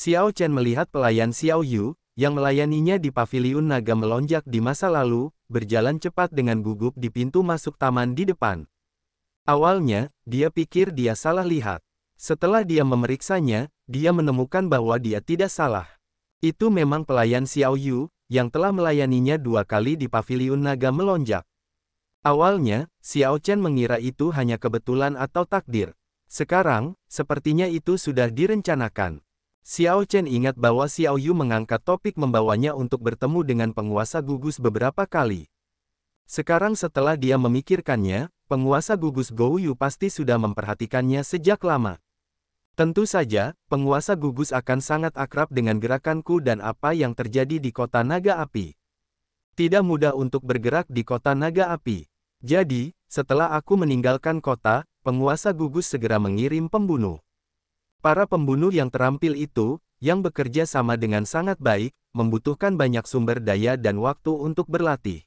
Xiao Chen melihat pelayan Xiao Yu, yang melayaninya di paviliun naga melonjak di masa lalu, berjalan cepat dengan gugup di pintu masuk taman di depan. Awalnya, dia pikir dia salah lihat. Setelah dia memeriksanya, dia menemukan bahwa dia tidak salah. Itu memang pelayan Xiao Yu, yang telah melayaninya dua kali di paviliun naga melonjak. Awalnya, Xiao Chen mengira itu hanya kebetulan atau takdir. Sekarang, sepertinya itu sudah direncanakan. Xiao Chen ingat bahwa Xiao Yu mengangkat topik membawanya untuk bertemu dengan penguasa gugus beberapa kali. Sekarang setelah dia memikirkannya, penguasa gugus Gou Yu pasti sudah memperhatikannya sejak lama. Tentu saja, penguasa gugus akan sangat akrab dengan gerakanku dan apa yang terjadi di kota naga api. Tidak mudah untuk bergerak di kota naga api. Jadi, setelah aku meninggalkan kota, penguasa gugus segera mengirim pembunuh. Para pembunuh yang terampil itu, yang bekerja sama dengan sangat baik, membutuhkan banyak sumber daya dan waktu untuk berlatih.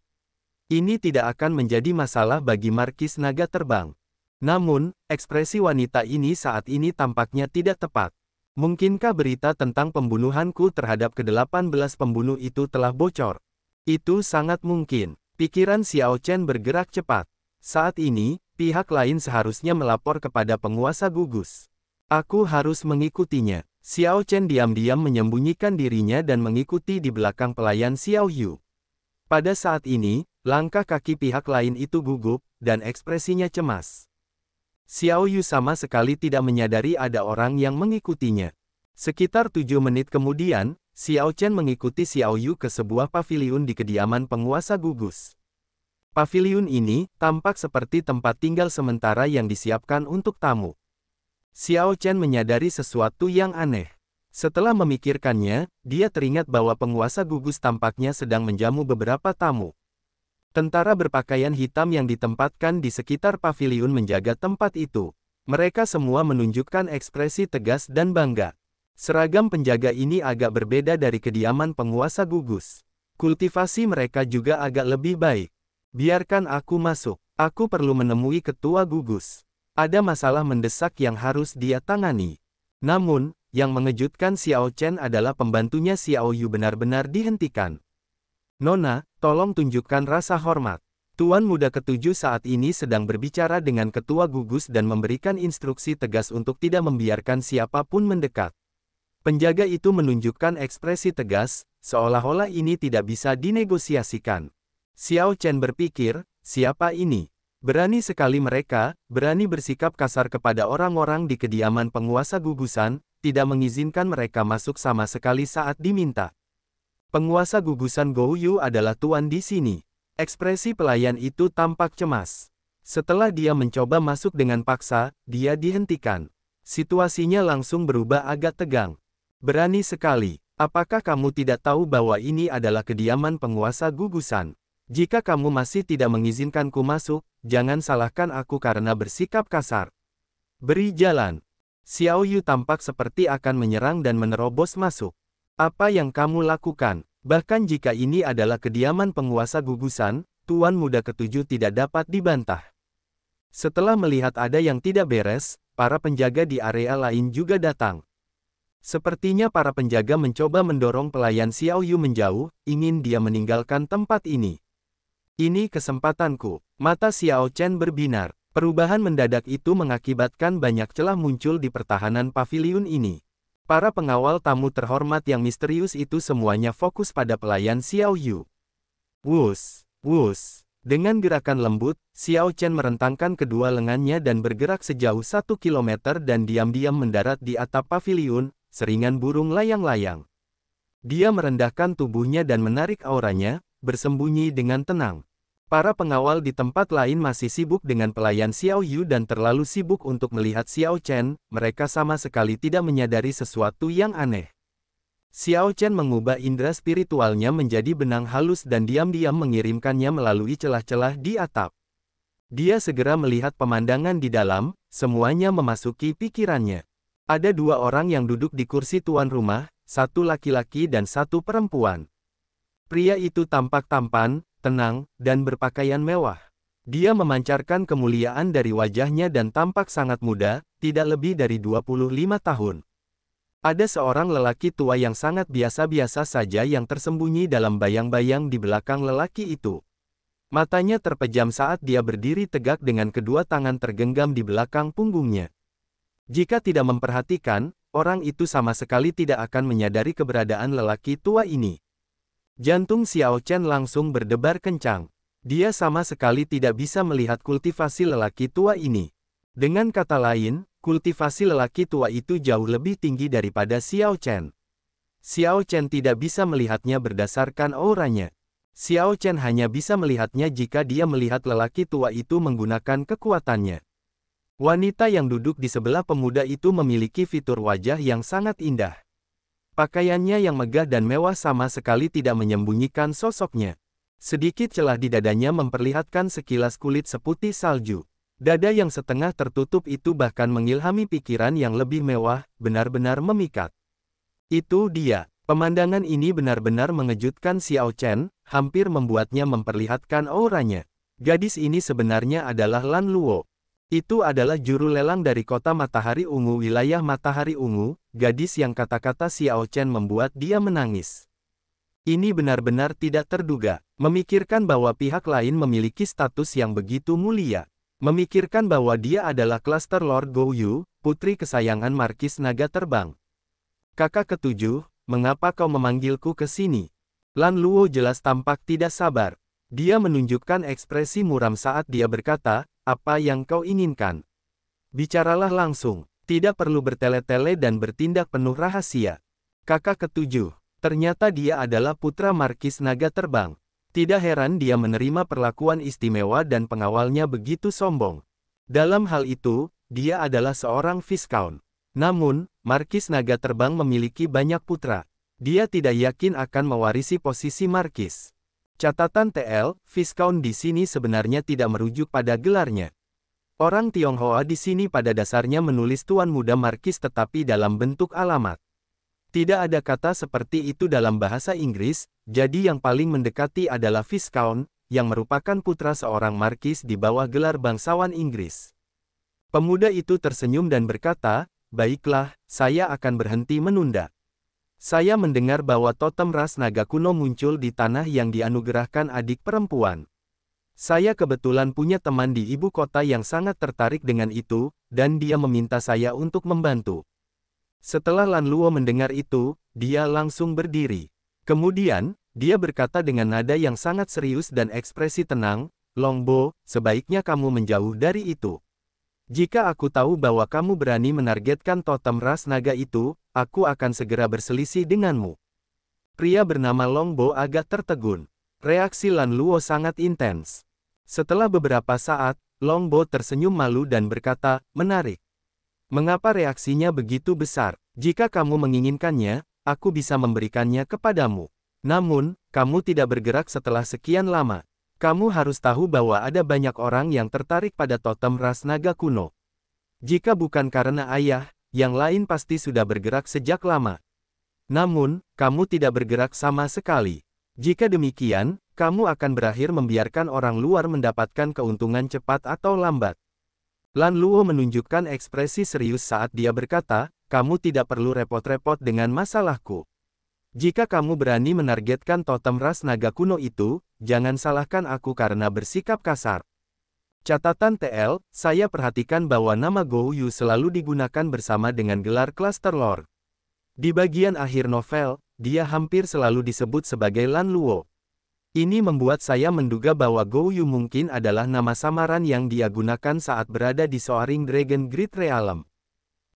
Ini tidak akan menjadi masalah bagi Markis Naga terbang. Namun, ekspresi wanita ini saat ini tampaknya tidak tepat. Mungkinkah berita tentang pembunuhanku terhadap ke-18 pembunuh itu telah bocor? Itu sangat mungkin. Pikiran Xiao Chen bergerak cepat. Saat ini, pihak lain seharusnya melapor kepada penguasa gugus. Aku harus mengikutinya. Xiao Chen diam-diam menyembunyikan dirinya dan mengikuti di belakang pelayan Xiao Yu. Pada saat ini, langkah kaki pihak lain itu gugup, dan ekspresinya cemas. Xiao Yu sama sekali tidak menyadari ada orang yang mengikutinya. Sekitar tujuh menit kemudian, Xiao Chen mengikuti Xiao Yu ke sebuah paviliun di kediaman penguasa gugus. Paviliun ini tampak seperti tempat tinggal sementara yang disiapkan untuk tamu. Xiao Chen menyadari sesuatu yang aneh. Setelah memikirkannya, dia teringat bahwa penguasa gugus tampaknya sedang menjamu beberapa tamu. Tentara berpakaian hitam yang ditempatkan di sekitar paviliun menjaga tempat itu. Mereka semua menunjukkan ekspresi tegas dan bangga. Seragam penjaga ini agak berbeda dari kediaman penguasa gugus. Kultivasi mereka juga agak lebih baik. Biarkan aku masuk. Aku perlu menemui ketua gugus. Ada masalah mendesak yang harus dia tangani. Namun, yang mengejutkan Xiao Chen adalah pembantunya Xiao Yu benar-benar dihentikan. Nona, tolong tunjukkan rasa hormat. Tuan muda ketujuh saat ini sedang berbicara dengan ketua gugus dan memberikan instruksi tegas untuk tidak membiarkan siapapun mendekat. Penjaga itu menunjukkan ekspresi tegas, seolah-olah ini tidak bisa dinegosiasikan. Xiao Chen berpikir, siapa ini? Berani sekali mereka, berani bersikap kasar kepada orang-orang di kediaman penguasa gugusan, tidak mengizinkan mereka masuk sama sekali saat diminta. Penguasa gugusan Gouyu adalah tuan di sini. Ekspresi pelayan itu tampak cemas. Setelah dia mencoba masuk dengan paksa, dia dihentikan. Situasinya langsung berubah agak tegang. Berani sekali, apakah kamu tidak tahu bahwa ini adalah kediaman penguasa gugusan? Jika kamu masih tidak mengizinkanku masuk, jangan salahkan aku karena bersikap kasar. Beri jalan. Xiao Yu tampak seperti akan menyerang dan menerobos masuk. Apa yang kamu lakukan? Bahkan jika ini adalah kediaman penguasa gugusan, Tuan Muda Ketujuh tidak dapat dibantah. Setelah melihat ada yang tidak beres, para penjaga di area lain juga datang. Sepertinya para penjaga mencoba mendorong pelayan Xiao Yu menjauh, ingin dia meninggalkan tempat ini. Ini kesempatanku. Mata Xiao Chen berbinar. Perubahan mendadak itu mengakibatkan banyak celah muncul di pertahanan pavilion ini. Para pengawal tamu terhormat yang misterius itu semuanya fokus pada pelayan Xiao Yu. Wus, wus. Dengan gerakan lembut, Xiao Chen merentangkan kedua lengannya dan bergerak sejauh satu kilometer dan diam-diam mendarat di atap pavilion, seringan burung layang-layang. Dia merendahkan tubuhnya dan menarik auranya, bersembunyi dengan tenang. Para pengawal di tempat lain masih sibuk dengan pelayan Xiao Yu dan terlalu sibuk untuk melihat Xiao Chen, mereka sama sekali tidak menyadari sesuatu yang aneh. Xiao Chen mengubah indera spiritualnya menjadi benang halus dan diam-diam mengirimkannya melalui celah-celah di atap. Dia segera melihat pemandangan di dalam, semuanya memasuki pikirannya. Ada dua orang yang duduk di kursi tuan rumah, satu laki-laki dan satu perempuan. Pria itu tampak tampan, tenang, dan berpakaian mewah. Dia memancarkan kemuliaan dari wajahnya dan tampak sangat muda, tidak lebih dari 25 tahun. Ada seorang lelaki tua yang sangat biasa-biasa saja yang tersembunyi dalam bayang-bayang di belakang lelaki itu. Matanya terpejam saat dia berdiri tegak dengan kedua tangan tergenggam di belakang punggungnya. Jika tidak memperhatikan, orang itu sama sekali tidak akan menyadari keberadaan lelaki tua ini. Jantung Xiao Chen langsung berdebar kencang. Dia sama sekali tidak bisa melihat kultivasi lelaki tua ini. Dengan kata lain, kultivasi lelaki tua itu jauh lebih tinggi daripada Xiao Chen. Xiao Chen tidak bisa melihatnya berdasarkan auranya. Xiao Chen hanya bisa melihatnya jika dia melihat lelaki tua itu menggunakan kekuatannya. Wanita yang duduk di sebelah pemuda itu memiliki fitur wajah yang sangat indah. Pakaiannya yang megah dan mewah sama sekali tidak menyembunyikan sosoknya. Sedikit celah di dadanya memperlihatkan sekilas kulit seputih salju. Dada yang setengah tertutup itu bahkan mengilhami pikiran yang lebih mewah, benar-benar memikat. Itu dia. Pemandangan ini benar-benar mengejutkan Xiao Chen, hampir membuatnya memperlihatkan auranya. Gadis ini sebenarnya adalah Lan Luo, itu adalah juru lelang dari kota Matahari Ungu wilayah Matahari Ungu, gadis yang kata-kata Xiao Chen membuat dia menangis. Ini benar-benar tidak terduga, memikirkan bahwa pihak lain memiliki status yang begitu mulia. Memikirkan bahwa dia adalah klaster Lord Yu, putri kesayangan Markis Naga Terbang. Kakak ketujuh, mengapa kau memanggilku ke sini? Lan Luo jelas tampak tidak sabar. Dia menunjukkan ekspresi muram saat dia berkata, apa yang kau inginkan? Bicaralah langsung, tidak perlu bertele-tele dan bertindak penuh rahasia. Kakak ketujuh, ternyata dia adalah putra Markis Naga Terbang. Tidak heran dia menerima perlakuan istimewa dan pengawalnya begitu sombong. Dalam hal itu, dia adalah seorang Viscount. Namun, Markis Naga Terbang memiliki banyak putra. Dia tidak yakin akan mewarisi posisi Markis. Catatan TL, Viscount di sini sebenarnya tidak merujuk pada gelarnya. Orang Tionghoa di sini pada dasarnya menulis Tuan Muda Markis tetapi dalam bentuk alamat. Tidak ada kata seperti itu dalam bahasa Inggris, jadi yang paling mendekati adalah Viscount, yang merupakan putra seorang Markis di bawah gelar bangsawan Inggris. Pemuda itu tersenyum dan berkata, Baiklah, saya akan berhenti menunda. Saya mendengar bahwa totem ras naga kuno muncul di tanah yang dianugerahkan adik perempuan. Saya kebetulan punya teman di ibu kota yang sangat tertarik dengan itu, dan dia meminta saya untuk membantu. Setelah Lan Luo mendengar itu, dia langsung berdiri. Kemudian, dia berkata dengan nada yang sangat serius dan ekspresi tenang, Longbo, sebaiknya kamu menjauh dari itu. Jika aku tahu bahwa kamu berani menargetkan totem ras naga itu, aku akan segera berselisih denganmu. Pria bernama Longbo agak tertegun. Reaksi Lan Luo sangat intens. Setelah beberapa saat, Longbo tersenyum malu dan berkata, menarik. Mengapa reaksinya begitu besar? Jika kamu menginginkannya, aku bisa memberikannya kepadamu. Namun, kamu tidak bergerak setelah sekian lama. Kamu harus tahu bahwa ada banyak orang yang tertarik pada totem ras naga kuno. Jika bukan karena ayah, yang lain pasti sudah bergerak sejak lama. Namun, kamu tidak bergerak sama sekali. Jika demikian, kamu akan berakhir membiarkan orang luar mendapatkan keuntungan cepat atau lambat. Lan Luo menunjukkan ekspresi serius saat dia berkata, kamu tidak perlu repot-repot dengan masalahku. Jika kamu berani menargetkan totem ras naga kuno itu, jangan salahkan aku karena bersikap kasar. Catatan TL, saya perhatikan bahwa nama Yu selalu digunakan bersama dengan gelar Cluster Lord. Di bagian akhir novel, dia hampir selalu disebut sebagai Lan Luo. Ini membuat saya menduga bahwa Yu mungkin adalah nama samaran yang dia gunakan saat berada di Soaring Dragon Great Realm.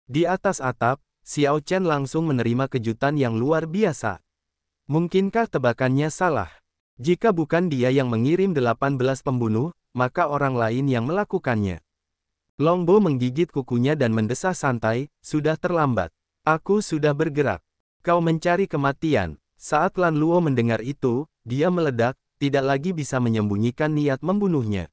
Di atas atap, Xiao Chen langsung menerima kejutan yang luar biasa. Mungkinkah tebakannya salah? Jika bukan dia yang mengirim 18 pembunuh, maka orang lain yang melakukannya. Longbo menggigit kukunya dan mendesah santai, sudah terlambat. Aku sudah bergerak. Kau mencari kematian. Saat Lan Luo mendengar itu, dia meledak, tidak lagi bisa menyembunyikan niat membunuhnya.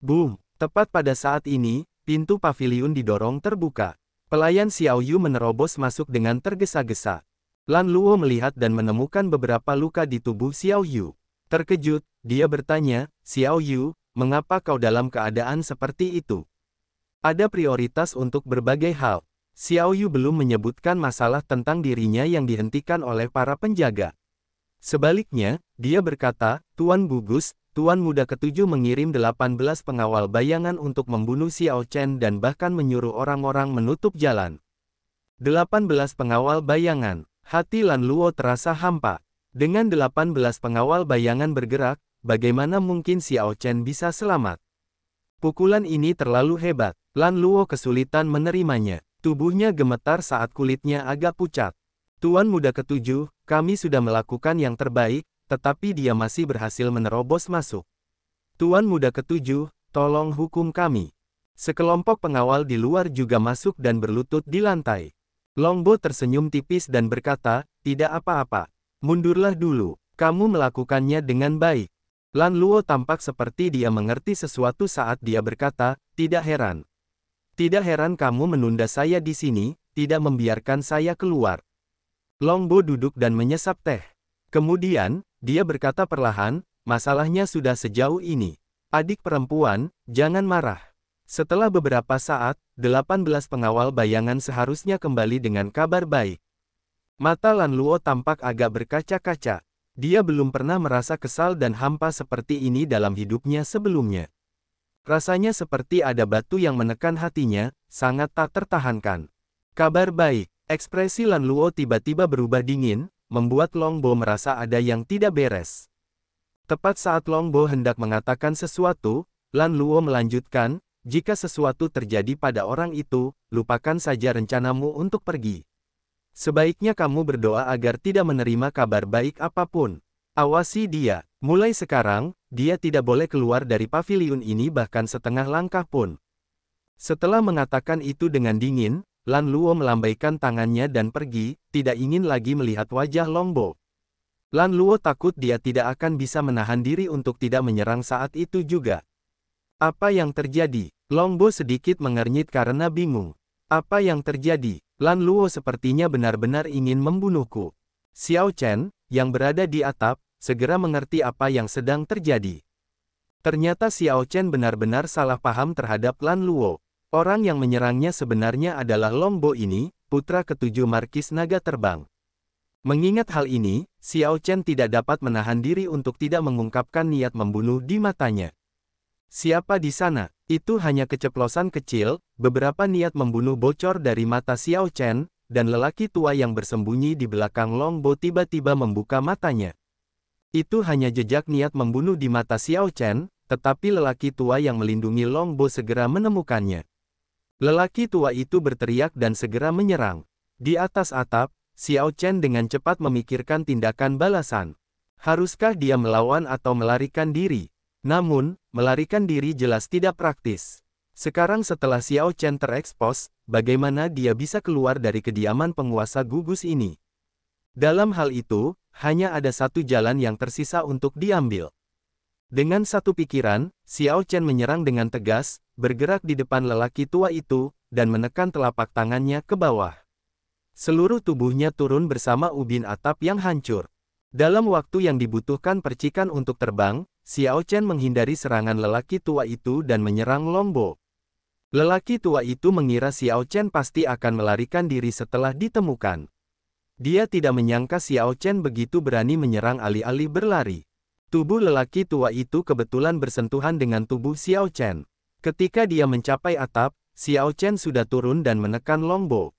Boom! Tepat pada saat ini, pintu paviliun didorong terbuka. Pelayan Xiao Yu menerobos masuk dengan tergesa-gesa. Lan Luo melihat dan menemukan beberapa luka di tubuh Xiao Yu. Terkejut, dia bertanya, Xiao Yu, mengapa kau dalam keadaan seperti itu? Ada prioritas untuk berbagai hal. Xiao Yu belum menyebutkan masalah tentang dirinya yang dihentikan oleh para penjaga. Sebaliknya, dia berkata, Tuan Bugus, Tuan Muda Ketujuh mengirim 18 pengawal bayangan untuk membunuh Xiao Chen dan bahkan menyuruh orang-orang menutup jalan. 18 pengawal bayangan, hati Lan Luo terasa hampa. Dengan 18 pengawal bayangan bergerak, bagaimana mungkin Xiao Chen bisa selamat? Pukulan ini terlalu hebat, Lan Luo kesulitan menerimanya. Tubuhnya gemetar saat kulitnya agak pucat. Tuan Muda Ketujuh, kami sudah melakukan yang terbaik, tetapi dia masih berhasil menerobos masuk. Tuan muda ketujuh, tolong hukum kami. Sekelompok pengawal di luar juga masuk dan berlutut di lantai. Longbo tersenyum tipis dan berkata, tidak apa-apa. Mundurlah dulu, kamu melakukannya dengan baik. Lan Luo tampak seperti dia mengerti sesuatu saat dia berkata, tidak heran. Tidak heran kamu menunda saya di sini, tidak membiarkan saya keluar. Longbo duduk dan menyesap teh. Kemudian, dia berkata perlahan, masalahnya sudah sejauh ini. Adik perempuan, jangan marah. Setelah beberapa saat, 18 pengawal bayangan seharusnya kembali dengan kabar baik. Mata Lan Luo tampak agak berkaca-kaca. Dia belum pernah merasa kesal dan hampa seperti ini dalam hidupnya sebelumnya. Rasanya seperti ada batu yang menekan hatinya, sangat tak tertahankan. Kabar baik, ekspresi Lan Luo tiba-tiba berubah dingin, membuat Longbo merasa ada yang tidak beres. Tepat saat Longbo hendak mengatakan sesuatu, Lan Luo melanjutkan, jika sesuatu terjadi pada orang itu, lupakan saja rencanamu untuk pergi. Sebaiknya kamu berdoa agar tidak menerima kabar baik apapun. Awasi dia. Mulai sekarang, dia tidak boleh keluar dari paviliun ini bahkan setengah langkah pun. Setelah mengatakan itu dengan dingin, Lan Luo melambaikan tangannya dan pergi, tidak ingin lagi melihat wajah Longbo. Lan Luo takut dia tidak akan bisa menahan diri untuk tidak menyerang saat itu juga. Apa yang terjadi? Longbo sedikit mengernyit karena bingung. Apa yang terjadi? Lan Luo sepertinya benar-benar ingin membunuhku. Xiao Chen, yang berada di atap, segera mengerti apa yang sedang terjadi. Ternyata Xiao Chen benar-benar salah paham terhadap Lan Luo. Orang yang menyerangnya sebenarnya adalah Longbo ini, putra ketujuh Markis Naga Terbang. Mengingat hal ini, Xiao Chen tidak dapat menahan diri untuk tidak mengungkapkan niat membunuh di matanya. Siapa di sana? Itu hanya keceplosan kecil, beberapa niat membunuh bocor dari mata Xiao Chen, dan lelaki tua yang bersembunyi di belakang Longbo tiba-tiba membuka matanya. Itu hanya jejak niat membunuh di mata Xiao Chen, tetapi lelaki tua yang melindungi Longbo segera menemukannya. Lelaki tua itu berteriak dan segera menyerang. Di atas atap, Xiao Chen dengan cepat memikirkan tindakan balasan. Haruskah dia melawan atau melarikan diri? Namun, melarikan diri jelas tidak praktis. Sekarang setelah Xiao Chen terekspos, bagaimana dia bisa keluar dari kediaman penguasa gugus ini? Dalam hal itu, hanya ada satu jalan yang tersisa untuk diambil. Dengan satu pikiran, Xiao Chen menyerang dengan tegas, bergerak di depan lelaki tua itu, dan menekan telapak tangannya ke bawah. Seluruh tubuhnya turun bersama ubin atap yang hancur. Dalam waktu yang dibutuhkan percikan untuk terbang, Xiao Chen menghindari serangan lelaki tua itu dan menyerang Longbo. Lelaki tua itu mengira Xiao Chen pasti akan melarikan diri setelah ditemukan. Dia tidak menyangka Xiao Chen begitu berani menyerang alih-alih berlari. Tubuh lelaki tua itu kebetulan bersentuhan dengan tubuh Xiao Chen. Ketika dia mencapai atap, Xiao Chen sudah turun dan menekan longbow.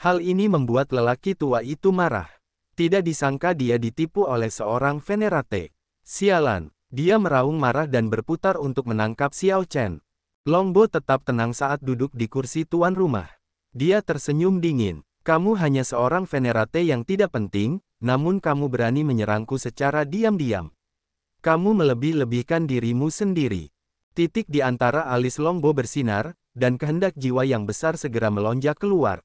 Hal ini membuat lelaki tua itu marah. Tidak disangka dia ditipu oleh seorang venerate. Sialan, dia meraung marah dan berputar untuk menangkap Xiao Chen. Longbo tetap tenang saat duduk di kursi tuan rumah. Dia tersenyum dingin. Kamu hanya seorang venerate yang tidak penting, namun kamu berani menyerangku secara diam-diam. Kamu melebih-lebihkan dirimu sendiri. Titik di antara alis Longbo bersinar, dan kehendak jiwa yang besar segera melonjak keluar.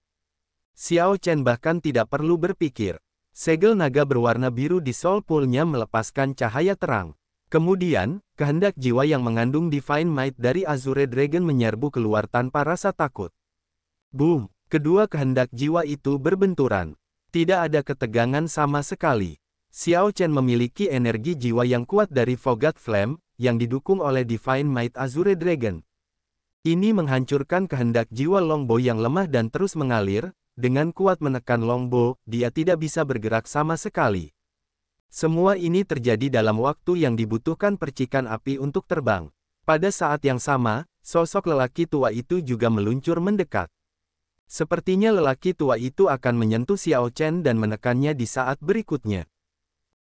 Xiao Chen bahkan tidak perlu berpikir. Segel naga berwarna biru di sol poolnya melepaskan cahaya terang. Kemudian, kehendak jiwa yang mengandung Divine Might dari Azure Dragon menyerbu keluar tanpa rasa takut. Boom! Kedua kehendak jiwa itu berbenturan. Tidak ada ketegangan sama sekali. Xiao Chen memiliki energi jiwa yang kuat dari Fogat Flame, yang didukung oleh Divine Might Azure Dragon. Ini menghancurkan kehendak jiwa Longbo yang lemah dan terus mengalir, dengan kuat menekan Longbo, dia tidak bisa bergerak sama sekali. Semua ini terjadi dalam waktu yang dibutuhkan percikan api untuk terbang. Pada saat yang sama, sosok lelaki tua itu juga meluncur mendekat. Sepertinya lelaki tua itu akan menyentuh Xiao Chen dan menekannya di saat berikutnya.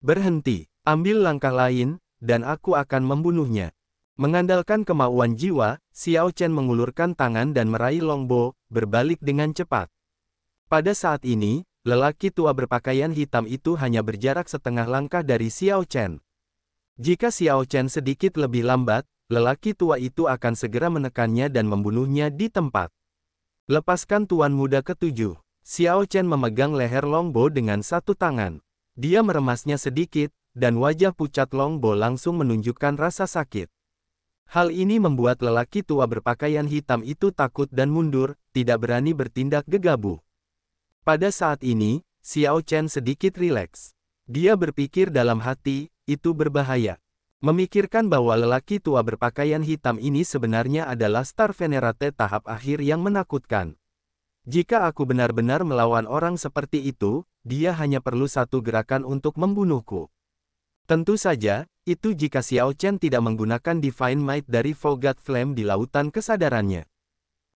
Berhenti, ambil langkah lain, dan aku akan membunuhnya. Mengandalkan kemauan jiwa, Xiao Chen mengulurkan tangan dan meraih longbow, berbalik dengan cepat. Pada saat ini, lelaki tua berpakaian hitam itu hanya berjarak setengah langkah dari Xiao Chen. Jika Xiao Chen sedikit lebih lambat, lelaki tua itu akan segera menekannya dan membunuhnya di tempat. Lepaskan tuan muda ketujuh. Xiao Chen memegang leher longbow dengan satu tangan. Dia meremasnya sedikit, dan wajah pucat Long Bo langsung menunjukkan rasa sakit. Hal ini membuat lelaki tua berpakaian hitam itu takut dan mundur, tidak berani bertindak gegabah. Pada saat ini, Xiao Chen sedikit rileks. Dia berpikir dalam hati, itu berbahaya. Memikirkan bahwa lelaki tua berpakaian hitam ini sebenarnya adalah Star Venerate tahap akhir yang menakutkan. Jika aku benar-benar melawan orang seperti itu, dia hanya perlu satu gerakan untuk membunuhku. Tentu saja, itu jika Xiao Chen tidak menggunakan Divine Might dari Fogat Flame di lautan kesadarannya.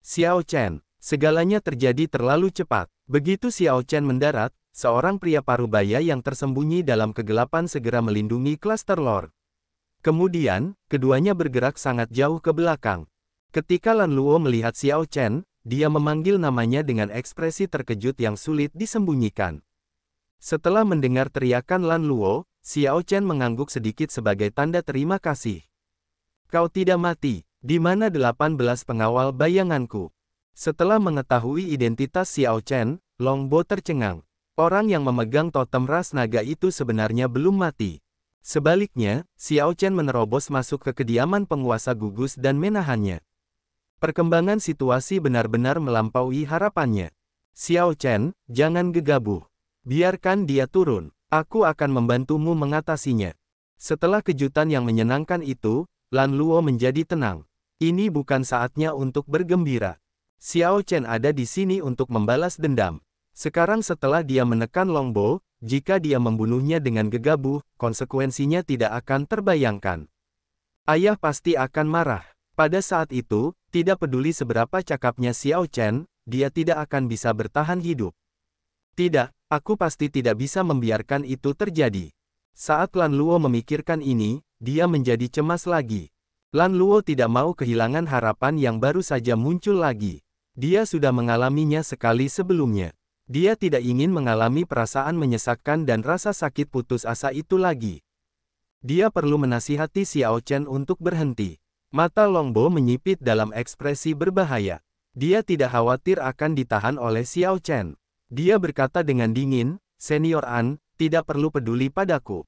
Xiao Chen, segalanya terjadi terlalu cepat. Begitu Xiao Chen mendarat, seorang pria parubaya yang tersembunyi dalam kegelapan segera melindungi Cluster Lord. Kemudian, keduanya bergerak sangat jauh ke belakang. Ketika Lan Luo melihat Xiao Chen, dia memanggil namanya dengan ekspresi terkejut yang sulit disembunyikan. Setelah mendengar teriakan Lan Luo, Xiao Chen mengangguk sedikit sebagai tanda terima kasih. Kau tidak mati, di mana delapan belas pengawal bayanganku. Setelah mengetahui identitas Xiao Chen, Long Bo tercengang. Orang yang memegang totem ras naga itu sebenarnya belum mati. Sebaliknya, Xiao Chen menerobos masuk ke kediaman penguasa gugus dan menahannya. Perkembangan situasi benar-benar melampaui harapannya. Xiao Chen, jangan gegabah. Biarkan dia turun, aku akan membantumu mengatasinya. Setelah kejutan yang menyenangkan itu, Lan Luo menjadi tenang. Ini bukan saatnya untuk bergembira. Xiao Chen ada di sini untuk membalas dendam. Sekarang setelah dia menekan Longbo, jika dia membunuhnya dengan gegabah, konsekuensinya tidak akan terbayangkan. Ayah pasti akan marah. Pada saat itu, tidak peduli seberapa cakapnya Xiao Chen, dia tidak akan bisa bertahan hidup. Tidak, Aku pasti tidak bisa membiarkan itu terjadi. Saat Lan Luo memikirkan ini, dia menjadi cemas lagi. Lan Luo tidak mau kehilangan harapan yang baru saja muncul lagi. Dia sudah mengalaminya sekali sebelumnya. Dia tidak ingin mengalami perasaan menyesakkan dan rasa sakit putus asa itu lagi. Dia perlu menasihati Xiao Chen untuk berhenti. Mata Longbo menyipit dalam ekspresi berbahaya. Dia tidak khawatir akan ditahan oleh Xiao Chen. Dia berkata dengan dingin, Senior An, tidak perlu peduli padaku.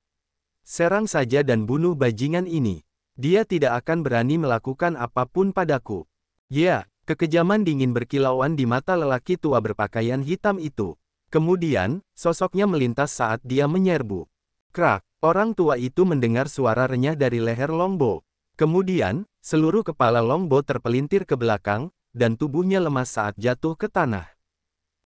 Serang saja dan bunuh bajingan ini. Dia tidak akan berani melakukan apapun padaku. Ya, kekejaman dingin berkilauan di mata lelaki tua berpakaian hitam itu. Kemudian, sosoknya melintas saat dia menyerbu. Krak, orang tua itu mendengar suara renyah dari leher Longbo. Kemudian, seluruh kepala Longbo terpelintir ke belakang, dan tubuhnya lemas saat jatuh ke tanah.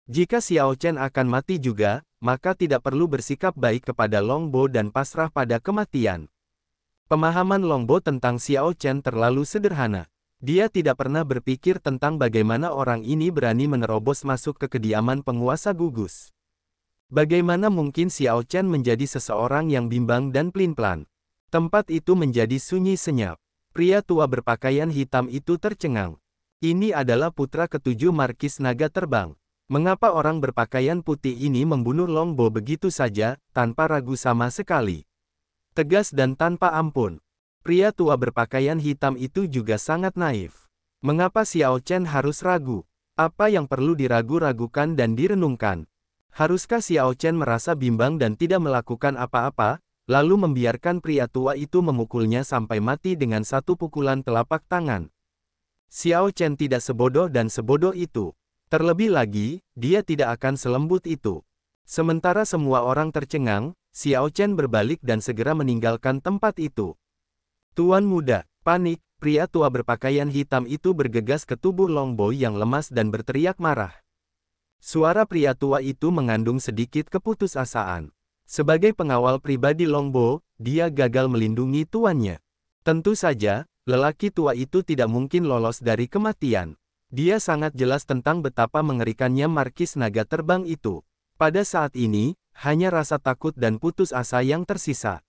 Jika Xiao Chen akan mati juga, maka tidak perlu bersikap baik kepada Longbo dan pasrah pada kematian. Pemahaman Longbo tentang Xiao Chen terlalu sederhana. Dia tidak pernah berpikir tentang bagaimana orang ini berani menerobos masuk ke kediaman penguasa gugus. Bagaimana mungkin Xiao Chen menjadi seseorang yang bimbang dan pelin-pelan? Tempat itu menjadi sunyi senyap. Pria tua berpakaian hitam itu tercengang. Ini adalah putra ketujuh Markis Naga Terbang. Mengapa orang berpakaian putih ini membunuh Longbo begitu saja, tanpa ragu sama sekali? Tegas dan tanpa ampun. Pria tua berpakaian hitam itu juga sangat naif. Mengapa Xiao Chen harus ragu? Apa yang perlu diragu-ragukan dan direnungkan? Haruskah Xiao Chen merasa bimbang dan tidak melakukan apa-apa, lalu membiarkan pria tua itu memukulnya sampai mati dengan satu pukulan telapak tangan? Xiao Chen tidak sebodoh dan sebodoh itu. Terlebih lagi, dia tidak akan selembut itu. Sementara semua orang tercengang, Xiao Chen berbalik dan segera meninggalkan tempat itu. Tuan muda, panik, pria tua berpakaian hitam itu bergegas ke tubuh Long Boy yang lemas dan berteriak marah. Suara pria tua itu mengandung sedikit keputusasaan. Sebagai pengawal pribadi Longbo, dia gagal melindungi tuannya. Tentu saja, lelaki tua itu tidak mungkin lolos dari kematian. Dia sangat jelas tentang betapa mengerikannya markis naga terbang itu. Pada saat ini, hanya rasa takut dan putus asa yang tersisa.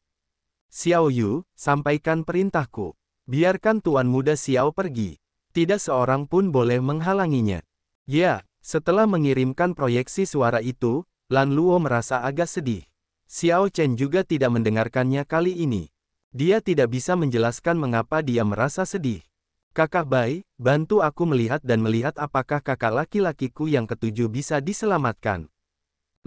Xiao Yu, sampaikan perintahku. Biarkan tuan muda Xiao pergi. Tidak seorang pun boleh menghalanginya. Ya, setelah mengirimkan proyeksi suara itu, Lan Luo merasa agak sedih. Xiao Chen juga tidak mendengarkannya kali ini. Dia tidak bisa menjelaskan mengapa dia merasa sedih. Kakak Bai, bantu aku melihat dan melihat apakah kakak laki-lakiku yang ketujuh bisa diselamatkan.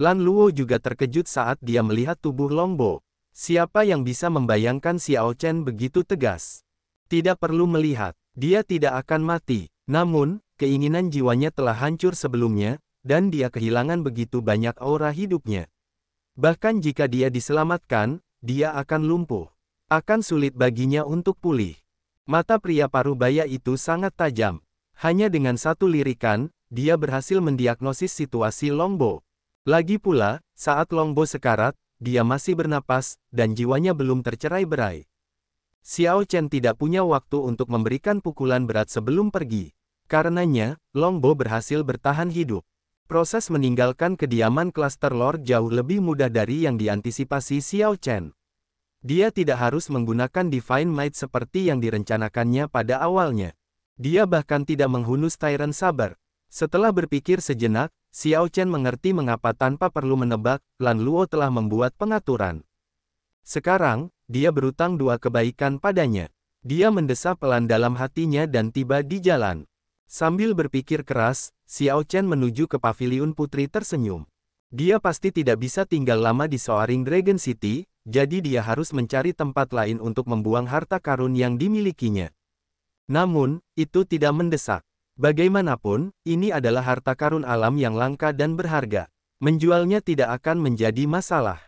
Lan Luo juga terkejut saat dia melihat tubuh Longbo. Siapa yang bisa membayangkan Xiao Chen begitu tegas? Tidak perlu melihat, dia tidak akan mati. Namun, keinginan jiwanya telah hancur sebelumnya, dan dia kehilangan begitu banyak aura hidupnya. Bahkan jika dia diselamatkan, dia akan lumpuh. Akan sulit baginya untuk pulih. Mata pria paruh baya itu sangat tajam. Hanya dengan satu lirikan, dia berhasil mendiagnosis situasi Longbo. Lagi pula, saat Longbo sekarat, dia masih bernapas, dan jiwanya belum tercerai berai. Xiao Chen tidak punya waktu untuk memberikan pukulan berat sebelum pergi. Karenanya, Longbo berhasil bertahan hidup. Proses meninggalkan kediaman klaster Lord jauh lebih mudah dari yang diantisipasi Xiao Chen. Dia tidak harus menggunakan Divine Might seperti yang direncanakannya pada awalnya. Dia bahkan tidak menghunus Tyrant Saber. Setelah berpikir sejenak, Xiao Chen mengerti mengapa tanpa perlu menebak, Lan Luo telah membuat pengaturan. Sekarang, dia berutang dua kebaikan padanya. Dia mendesah pelan dalam hatinya dan tiba di jalan. Sambil berpikir keras, Xiao Chen menuju ke paviliun putri tersenyum. Dia pasti tidak bisa tinggal lama di Soaring Dragon City, jadi dia harus mencari tempat lain untuk membuang harta karun yang dimilikinya. Namun, itu tidak mendesak. Bagaimanapun, ini adalah harta karun alam yang langka dan berharga. Menjualnya tidak akan menjadi masalah.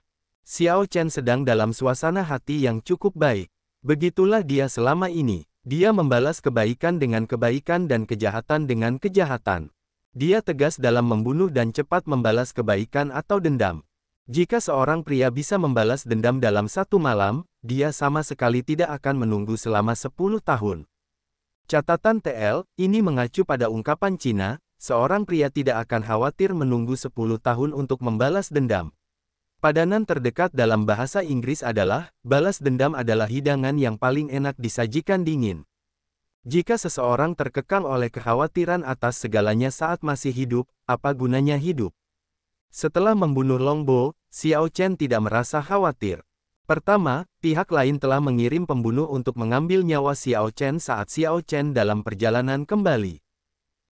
Xiao Chen sedang dalam suasana hati yang cukup baik. Begitulah dia selama ini. Dia membalas kebaikan dengan kebaikan dan kejahatan dengan kejahatan. Dia tegas dalam membunuh dan cepat membalas kebaikan atau dendam. Jika seorang pria bisa membalas dendam dalam satu malam, dia sama sekali tidak akan menunggu selama 10 tahun. Catatan TL, ini mengacu pada ungkapan Cina, seorang pria tidak akan khawatir menunggu 10 tahun untuk membalas dendam. Padanan terdekat dalam bahasa Inggris adalah, balas dendam adalah hidangan yang paling enak disajikan dingin. Jika seseorang terkekang oleh kekhawatiran atas segalanya saat masih hidup, apa gunanya hidup? Setelah membunuh Longbo, Xiao Chen tidak merasa khawatir. Pertama, pihak lain telah mengirim pembunuh untuk mengambil nyawa Xiao Chen saat Xiao Chen dalam perjalanan kembali.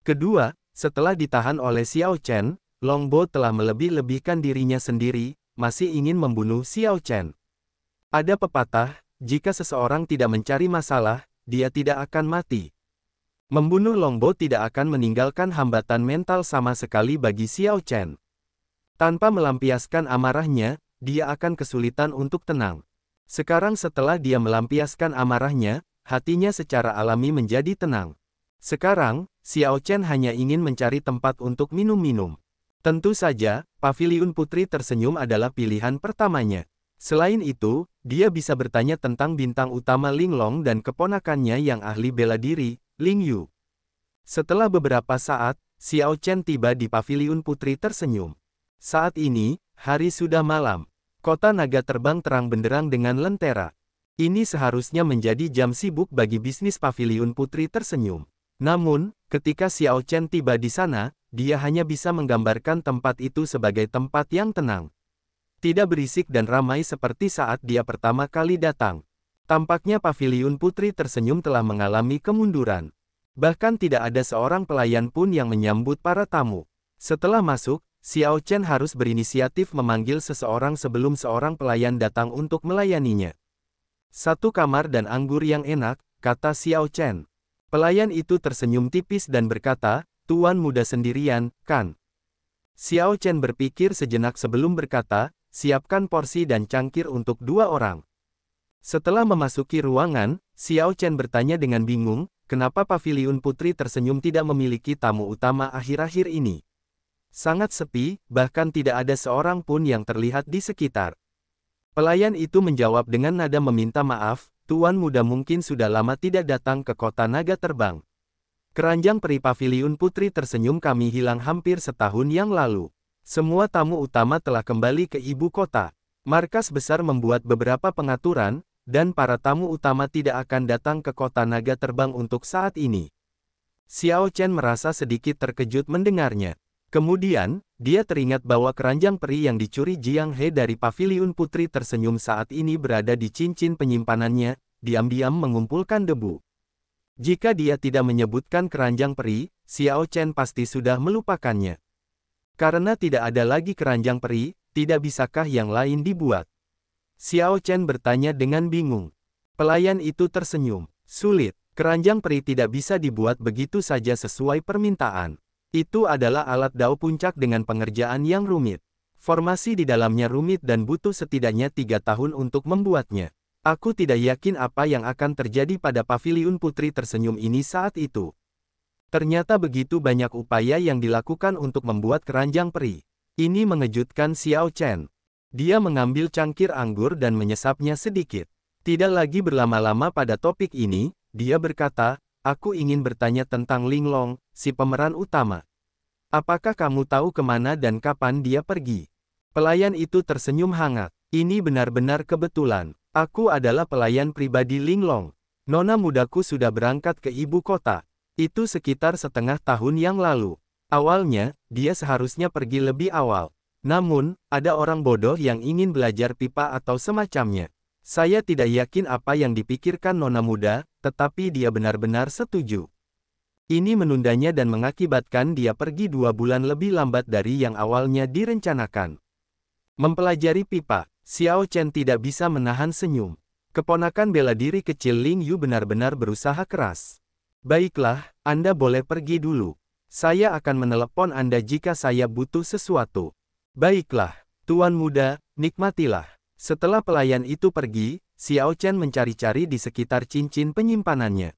Kedua, setelah ditahan oleh Xiao Chen, Longbo telah melebih-lebihkan dirinya sendiri, masih ingin membunuh Xiao Chen. Ada pepatah, jika seseorang tidak mencari masalah, dia tidak akan mati. Membunuh Longbo tidak akan meninggalkan hambatan mental sama sekali bagi Xiao Chen. Tanpa melampiaskan amarahnya, dia akan kesulitan untuk tenang. Sekarang setelah dia melampiaskan amarahnya, hatinya secara alami menjadi tenang. Sekarang, Xiao Chen hanya ingin mencari tempat untuk minum-minum. Tentu saja, paviliun putri tersenyum adalah pilihan pertamanya. Selain itu, dia bisa bertanya tentang bintang utama Ling Long dan keponakannya yang ahli bela diri, Ling Yu. Setelah beberapa saat, Xiao Chen tiba di paviliun putri tersenyum. Saat ini, hari sudah malam. Kota naga terbang terang benderang dengan lentera. Ini seharusnya menjadi jam sibuk bagi bisnis paviliun putri tersenyum. Namun, ketika Xiao Chen tiba di sana, dia hanya bisa menggambarkan tempat itu sebagai tempat yang tenang. Tidak berisik dan ramai seperti saat dia pertama kali datang. Tampaknya paviliun putri tersenyum telah mengalami kemunduran. Bahkan tidak ada seorang pelayan pun yang menyambut para tamu. Setelah masuk, Xiao Chen harus berinisiatif memanggil seseorang sebelum seorang pelayan datang untuk melayaninya. Satu kamar dan anggur yang enak, kata Xiao Chen. Pelayan itu tersenyum tipis dan berkata, Tuan muda sendirian, kan? Xiao Chen berpikir sejenak sebelum berkata, siapkan porsi dan cangkir untuk dua orang. Setelah memasuki ruangan, Xiao Chen bertanya dengan bingung, kenapa paviliun putri tersenyum tidak memiliki tamu utama akhir-akhir ini. Sangat sepi, bahkan tidak ada seorang pun yang terlihat di sekitar. Pelayan itu menjawab dengan nada meminta maaf, Tuan Muda mungkin sudah lama tidak datang ke kota naga terbang. Keranjang peri pavilion putri tersenyum kami hilang hampir setahun yang lalu. Semua tamu utama telah kembali ke ibu kota. Markas besar membuat beberapa pengaturan, dan para tamu utama tidak akan datang ke kota naga terbang untuk saat ini. Xiao Chen merasa sedikit terkejut mendengarnya. Kemudian, dia teringat bahwa keranjang peri yang dicuri Jiang He dari paviliun putri tersenyum saat ini berada di cincin penyimpanannya, diam-diam mengumpulkan debu. Jika dia tidak menyebutkan keranjang peri, Xiao Chen pasti sudah melupakannya. Karena tidak ada lagi keranjang peri, tidak bisakah yang lain dibuat? Xiao Chen bertanya dengan bingung. Pelayan itu tersenyum. Sulit, keranjang peri tidak bisa dibuat begitu saja sesuai permintaan. Itu adalah alat dao puncak dengan pengerjaan yang rumit. Formasi di dalamnya rumit dan butuh setidaknya tiga tahun untuk membuatnya. Aku tidak yakin apa yang akan terjadi pada paviliun putri tersenyum ini saat itu. Ternyata begitu banyak upaya yang dilakukan untuk membuat keranjang peri. Ini mengejutkan Xiao Chen. Dia mengambil cangkir anggur dan menyesapnya sedikit. Tidak lagi berlama-lama pada topik ini, dia berkata, aku ingin bertanya tentang Linglong, si pemeran utama. Apakah kamu tahu kemana dan kapan dia pergi? Pelayan itu tersenyum hangat. Ini benar-benar kebetulan. Aku adalah pelayan pribadi Linglong. Nona mudaku sudah berangkat ke ibu kota. Itu sekitar setengah tahun yang lalu. Awalnya, dia seharusnya pergi lebih awal. Namun, ada orang bodoh yang ingin belajar pipa atau semacamnya. Saya tidak yakin apa yang dipikirkan Nona muda, tetapi dia benar-benar setuju. Ini menundanya dan mengakibatkan dia pergi dua bulan lebih lambat dari yang awalnya direncanakan. Mempelajari pipa, Xiao Chen tidak bisa menahan senyum. Keponakan bela diri kecil Ling Yu benar-benar berusaha keras. Baiklah, Anda boleh pergi dulu. Saya akan menelepon Anda jika saya butuh sesuatu. Baiklah, Tuan Muda, nikmatilah. Setelah pelayan itu pergi, Xiao Chen mencari-cari di sekitar cincin penyimpanannya.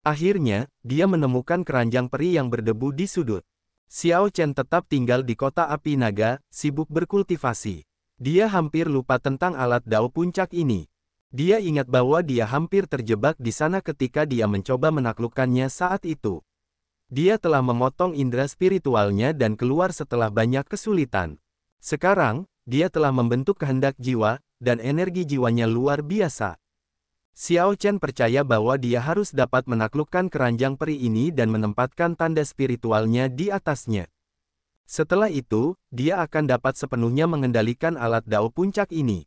Akhirnya, dia menemukan keranjang peri yang berdebu di sudut. Xiao Chen tetap tinggal di kota api naga, sibuk berkultivasi. Dia hampir lupa tentang alat dao puncak ini. Dia ingat bahwa dia hampir terjebak di sana ketika dia mencoba menaklukkannya saat itu. Dia telah memotong indera spiritualnya dan keluar setelah banyak kesulitan. Sekarang, dia telah membentuk kehendak jiwa, dan energi jiwanya luar biasa. Xiao Chen percaya bahwa dia harus dapat menaklukkan keranjang peri ini dan menempatkan tanda spiritualnya di atasnya. Setelah itu, dia akan dapat sepenuhnya mengendalikan alat dao puncak ini.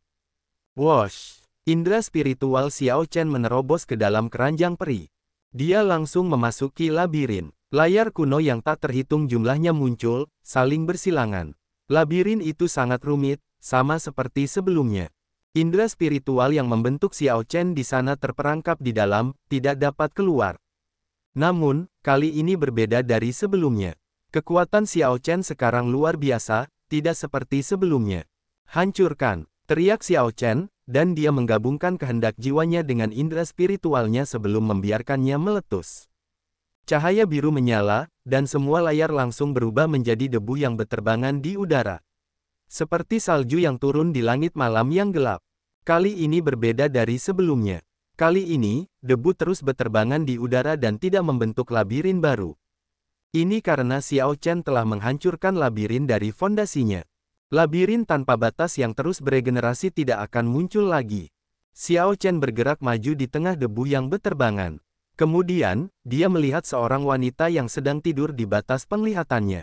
Wash! Indra spiritual Xiao Chen menerobos ke dalam keranjang peri. Dia langsung memasuki labirin. Layar kuno yang tak terhitung jumlahnya muncul, saling bersilangan. Labirin itu sangat rumit, sama seperti sebelumnya. Indra spiritual yang membentuk Xiao Chen di sana terperangkap di dalam, tidak dapat keluar. Namun, kali ini berbeda dari sebelumnya. Kekuatan Xiao Chen sekarang luar biasa, tidak seperti sebelumnya. Hancurkan, teriak Xiao Chen, dan dia menggabungkan kehendak jiwanya dengan indra spiritualnya sebelum membiarkannya meletus. Cahaya biru menyala, dan semua layar langsung berubah menjadi debu yang berterbangan di udara. Seperti salju yang turun di langit malam yang gelap. Kali ini berbeda dari sebelumnya. Kali ini, debu terus berterbangan di udara dan tidak membentuk labirin baru. Ini karena Xiao Chen telah menghancurkan labirin dari fondasinya. Labirin tanpa batas yang terus beregenerasi tidak akan muncul lagi. Xiao Chen bergerak maju di tengah debu yang berterbangan. Kemudian, dia melihat seorang wanita yang sedang tidur di batas penglihatannya.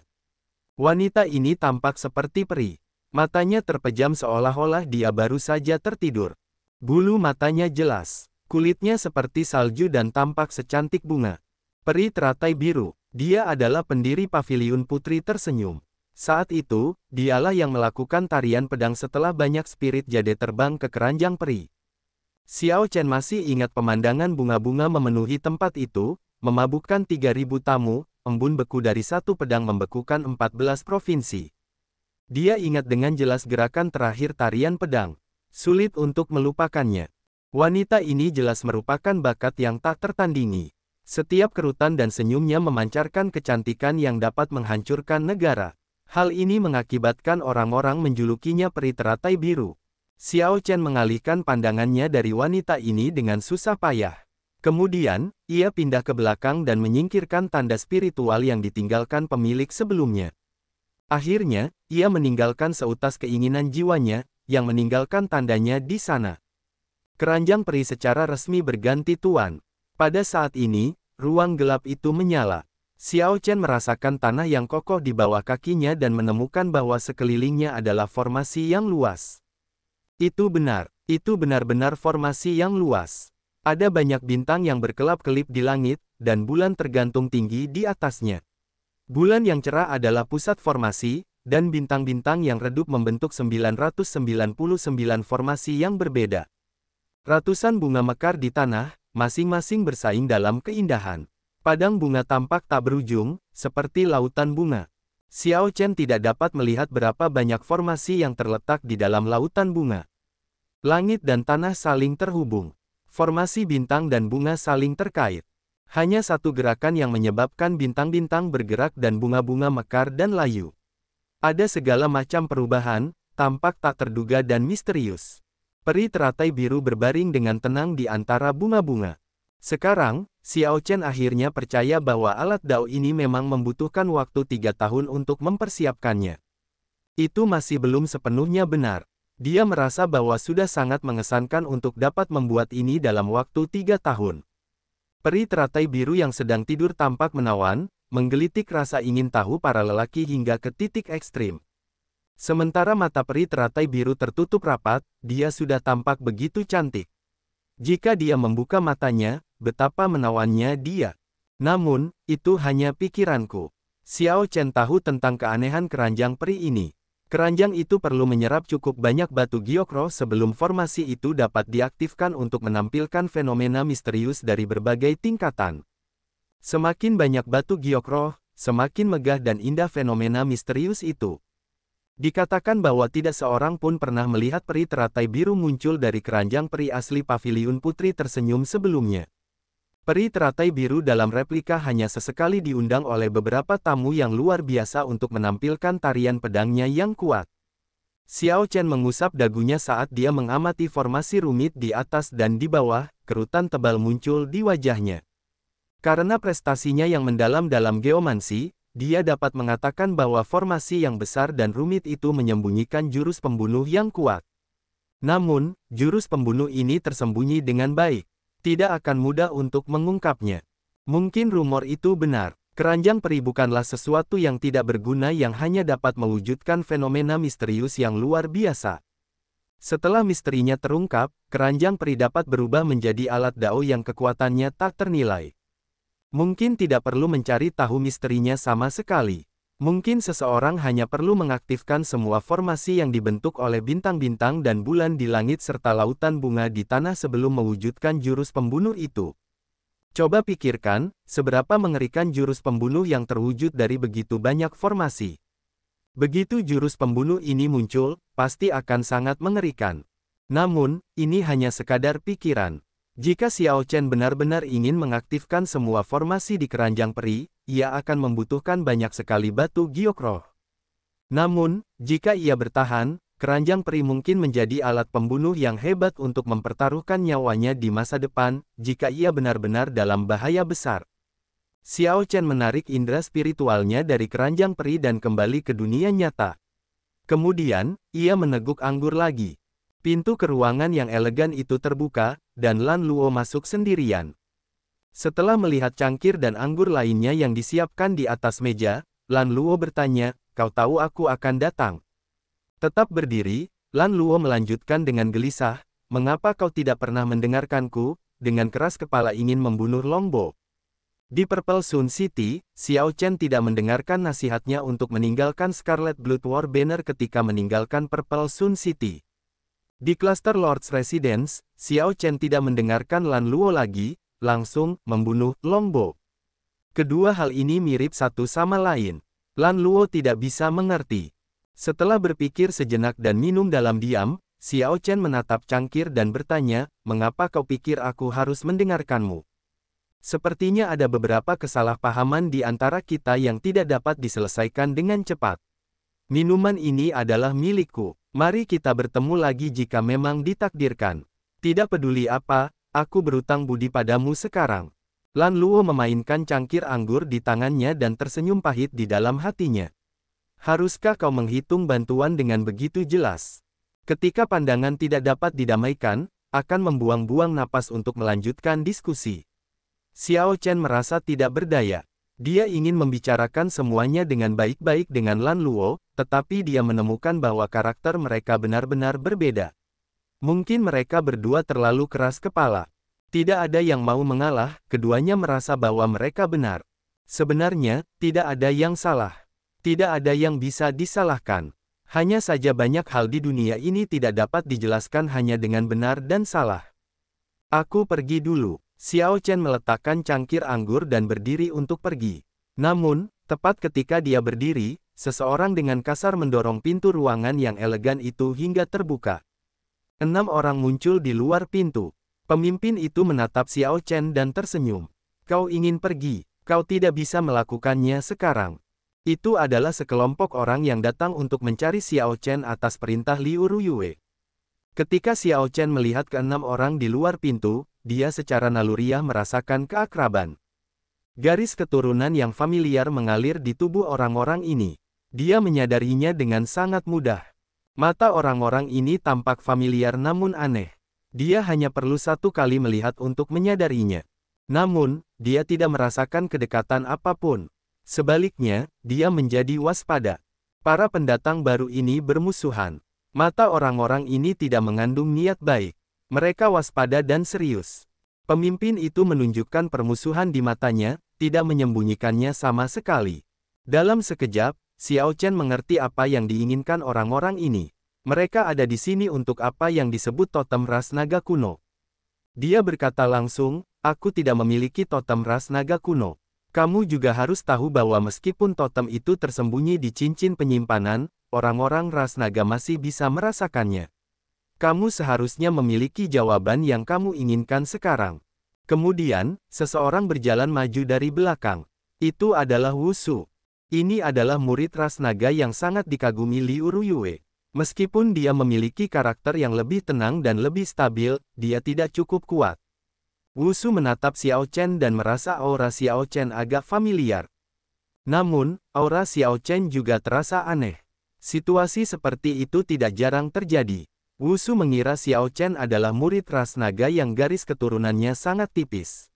Wanita ini tampak seperti peri. Matanya terpejam seolah-olah dia baru saja tertidur. Bulu matanya jelas, kulitnya seperti salju dan tampak secantik bunga. Peri teratai biru, dia adalah pendiri pavilion putri tersenyum. Saat itu, dialah yang melakukan tarian pedang setelah banyak spirit jade terbang ke keranjang peri. Xiao Chen masih ingat pemandangan bunga-bunga memenuhi tempat itu, memabukkan 3.000 tamu, embun beku dari satu pedang membekukan 14 provinsi. Dia ingat dengan jelas gerakan terakhir tarian pedang. Sulit untuk melupakannya. Wanita ini jelas merupakan bakat yang tak tertandingi. Setiap kerutan dan senyumnya memancarkan kecantikan yang dapat menghancurkan negara. Hal ini mengakibatkan orang-orang menjulukinya peri teratai biru. Xiao Chen mengalihkan pandangannya dari wanita ini dengan susah payah. Kemudian, ia pindah ke belakang dan menyingkirkan tanda spiritual yang ditinggalkan pemilik sebelumnya. Akhirnya, ia meninggalkan seutas keinginan jiwanya, yang meninggalkan tandanya di sana. Keranjang peri secara resmi berganti tuan. Pada saat ini, ruang gelap itu menyala. Xiao Chen merasakan tanah yang kokoh di bawah kakinya dan menemukan bahwa sekelilingnya adalah formasi yang luas. Itu benar, itu benar-benar formasi yang luas. Ada banyak bintang yang berkelap-kelip di langit, dan bulan tergantung tinggi di atasnya. Bulan yang cerah adalah pusat formasi, dan bintang-bintang yang redup membentuk 999 formasi yang berbeda. Ratusan bunga mekar di tanah, masing-masing bersaing dalam keindahan. Padang bunga tampak tak berujung, seperti lautan bunga. Xiao Chen tidak dapat melihat berapa banyak formasi yang terletak di dalam lautan bunga. Langit dan tanah saling terhubung. Formasi bintang dan bunga saling terkait. Hanya satu gerakan yang menyebabkan bintang-bintang bergerak dan bunga-bunga mekar dan layu. Ada segala macam perubahan, tampak tak terduga dan misterius. Peri teratai biru berbaring dengan tenang di antara bunga-bunga. Sekarang, Xiao Chen akhirnya percaya bahwa alat dao ini memang membutuhkan waktu tiga tahun untuk mempersiapkannya. Itu masih belum sepenuhnya benar. Dia merasa bahwa sudah sangat mengesankan untuk dapat membuat ini dalam waktu tiga tahun. Peri teratai biru yang sedang tidur tampak menawan, menggelitik rasa ingin tahu para lelaki hingga ke titik ekstrim. Sementara mata peri teratai biru tertutup rapat, dia sudah tampak begitu cantik. Jika dia membuka matanya, betapa menawannya dia. Namun, itu hanya pikiranku. Xiao Chen tahu tentang keanehan keranjang peri ini. Keranjang itu perlu menyerap cukup banyak batu giokro sebelum formasi itu dapat diaktifkan untuk menampilkan fenomena misterius dari berbagai tingkatan. Semakin banyak batu giokro, semakin megah dan indah fenomena misterius itu. Dikatakan bahwa tidak seorang pun pernah melihat peri teratai biru muncul dari keranjang peri asli paviliun putri tersenyum sebelumnya. Peri teratai biru dalam replika hanya sesekali diundang oleh beberapa tamu yang luar biasa untuk menampilkan tarian pedangnya yang kuat. Xiao Chen mengusap dagunya saat dia mengamati formasi rumit di atas dan di bawah, kerutan tebal muncul di wajahnya. Karena prestasinya yang mendalam dalam geomansi, dia dapat mengatakan bahwa formasi yang besar dan rumit itu menyembunyikan jurus pembunuh yang kuat. Namun, jurus pembunuh ini tersembunyi dengan baik tidak akan mudah untuk mengungkapnya. Mungkin rumor itu benar. Keranjang peri bukanlah sesuatu yang tidak berguna yang hanya dapat mewujudkan fenomena misterius yang luar biasa. Setelah misterinya terungkap, keranjang peri dapat berubah menjadi alat dao yang kekuatannya tak ternilai. Mungkin tidak perlu mencari tahu misterinya sama sekali. Mungkin seseorang hanya perlu mengaktifkan semua formasi yang dibentuk oleh bintang-bintang dan bulan di langit serta lautan bunga di tanah sebelum mewujudkan jurus pembunuh itu. Coba pikirkan, seberapa mengerikan jurus pembunuh yang terwujud dari begitu banyak formasi. Begitu jurus pembunuh ini muncul, pasti akan sangat mengerikan. Namun, ini hanya sekadar pikiran. Jika Xiao Chen benar-benar ingin mengaktifkan semua formasi di keranjang peri, ia akan membutuhkan banyak sekali batu roh. Namun, jika ia bertahan, keranjang peri mungkin menjadi alat pembunuh yang hebat untuk mempertaruhkan nyawanya di masa depan, jika ia benar-benar dalam bahaya besar. Xiao Chen menarik indera spiritualnya dari keranjang peri dan kembali ke dunia nyata. Kemudian, ia meneguk anggur lagi. Pintu keruangan yang elegan itu terbuka, dan Lan Luo masuk sendirian. Setelah melihat cangkir dan anggur lainnya yang disiapkan di atas meja, Lan Luo bertanya, kau tahu aku akan datang. Tetap berdiri, Lan Luo melanjutkan dengan gelisah, mengapa kau tidak pernah mendengarkanku, dengan keras kepala ingin membunuh Longbo. Di Purple Sun City, Xiao Chen tidak mendengarkan nasihatnya untuk meninggalkan Scarlet Blood War Banner ketika meninggalkan Purple Sun City. Di Cluster Lord's Residence, Xiao Chen tidak mendengarkan Lan Luo lagi, langsung membunuh Longbo. Kedua hal ini mirip satu sama lain. Lan Luo tidak bisa mengerti. Setelah berpikir sejenak dan minum dalam diam, Xiao Chen menatap cangkir dan bertanya, mengapa kau pikir aku harus mendengarkanmu? Sepertinya ada beberapa kesalahpahaman di antara kita yang tidak dapat diselesaikan dengan cepat. Minuman ini adalah milikku. Mari kita bertemu lagi jika memang ditakdirkan. Tidak peduli apa, Aku berutang budi padamu sekarang. Lan Luo memainkan cangkir anggur di tangannya dan tersenyum pahit di dalam hatinya. Haruskah kau menghitung bantuan dengan begitu jelas? Ketika pandangan tidak dapat didamaikan, akan membuang-buang napas untuk melanjutkan diskusi. Xiao Chen merasa tidak berdaya. Dia ingin membicarakan semuanya dengan baik-baik dengan Lan Luo, tetapi dia menemukan bahwa karakter mereka benar-benar berbeda. Mungkin mereka berdua terlalu keras kepala. Tidak ada yang mau mengalah, keduanya merasa bahwa mereka benar. Sebenarnya, tidak ada yang salah. Tidak ada yang bisa disalahkan. Hanya saja banyak hal di dunia ini tidak dapat dijelaskan hanya dengan benar dan salah. Aku pergi dulu. Xiao Chen meletakkan cangkir anggur dan berdiri untuk pergi. Namun, tepat ketika dia berdiri, seseorang dengan kasar mendorong pintu ruangan yang elegan itu hingga terbuka. Enam orang muncul di luar pintu. Pemimpin itu menatap Xiao Chen dan tersenyum. Kau ingin pergi, kau tidak bisa melakukannya sekarang. Itu adalah sekelompok orang yang datang untuk mencari Xiao Chen atas perintah Liu Ruyue. Ketika Xiao Chen melihat keenam orang di luar pintu, dia secara naluriah merasakan keakraban. Garis keturunan yang familiar mengalir di tubuh orang-orang ini. Dia menyadarinya dengan sangat mudah. Mata orang-orang ini tampak familiar namun aneh. Dia hanya perlu satu kali melihat untuk menyadarinya. Namun, dia tidak merasakan kedekatan apapun. Sebaliknya, dia menjadi waspada. Para pendatang baru ini bermusuhan. Mata orang-orang ini tidak mengandung niat baik. Mereka waspada dan serius. Pemimpin itu menunjukkan permusuhan di matanya, tidak menyembunyikannya sama sekali. Dalam sekejap, Xiao Chen mengerti apa yang diinginkan orang-orang ini. Mereka ada di sini untuk apa yang disebut totem ras naga kuno. Dia berkata langsung, aku tidak memiliki totem ras naga kuno. Kamu juga harus tahu bahwa meskipun totem itu tersembunyi di cincin penyimpanan, orang-orang ras naga masih bisa merasakannya. Kamu seharusnya memiliki jawaban yang kamu inginkan sekarang. Kemudian, seseorang berjalan maju dari belakang. Itu adalah Wusu. Ini adalah murid ras naga yang sangat dikagumi Liu Ruyue. Meskipun dia memiliki karakter yang lebih tenang dan lebih stabil, dia tidak cukup kuat. Wusu menatap Xiao Chen dan merasa aura Xiao Chen agak familiar. Namun, aura Xiao Chen juga terasa aneh. Situasi seperti itu tidak jarang terjadi. Wusu mengira Xiao Chen adalah murid ras naga yang garis keturunannya sangat tipis.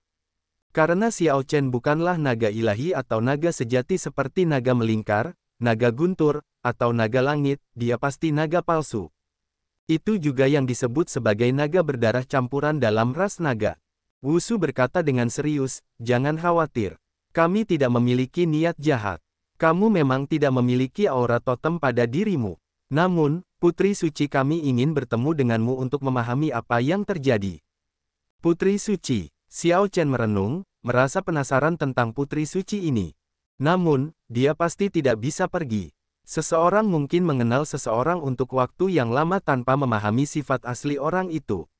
Karena Xiao Chen bukanlah naga ilahi atau naga sejati seperti naga melingkar, naga guntur, atau naga langit, dia pasti naga palsu. Itu juga yang disebut sebagai naga berdarah campuran dalam ras naga. Wusu berkata dengan serius, jangan khawatir. Kami tidak memiliki niat jahat. Kamu memang tidak memiliki aura totem pada dirimu. Namun, Putri Suci kami ingin bertemu denganmu untuk memahami apa yang terjadi. Putri Suci, Xiao Chen merenung, merasa penasaran tentang putri suci ini. Namun, dia pasti tidak bisa pergi. Seseorang mungkin mengenal seseorang untuk waktu yang lama tanpa memahami sifat asli orang itu.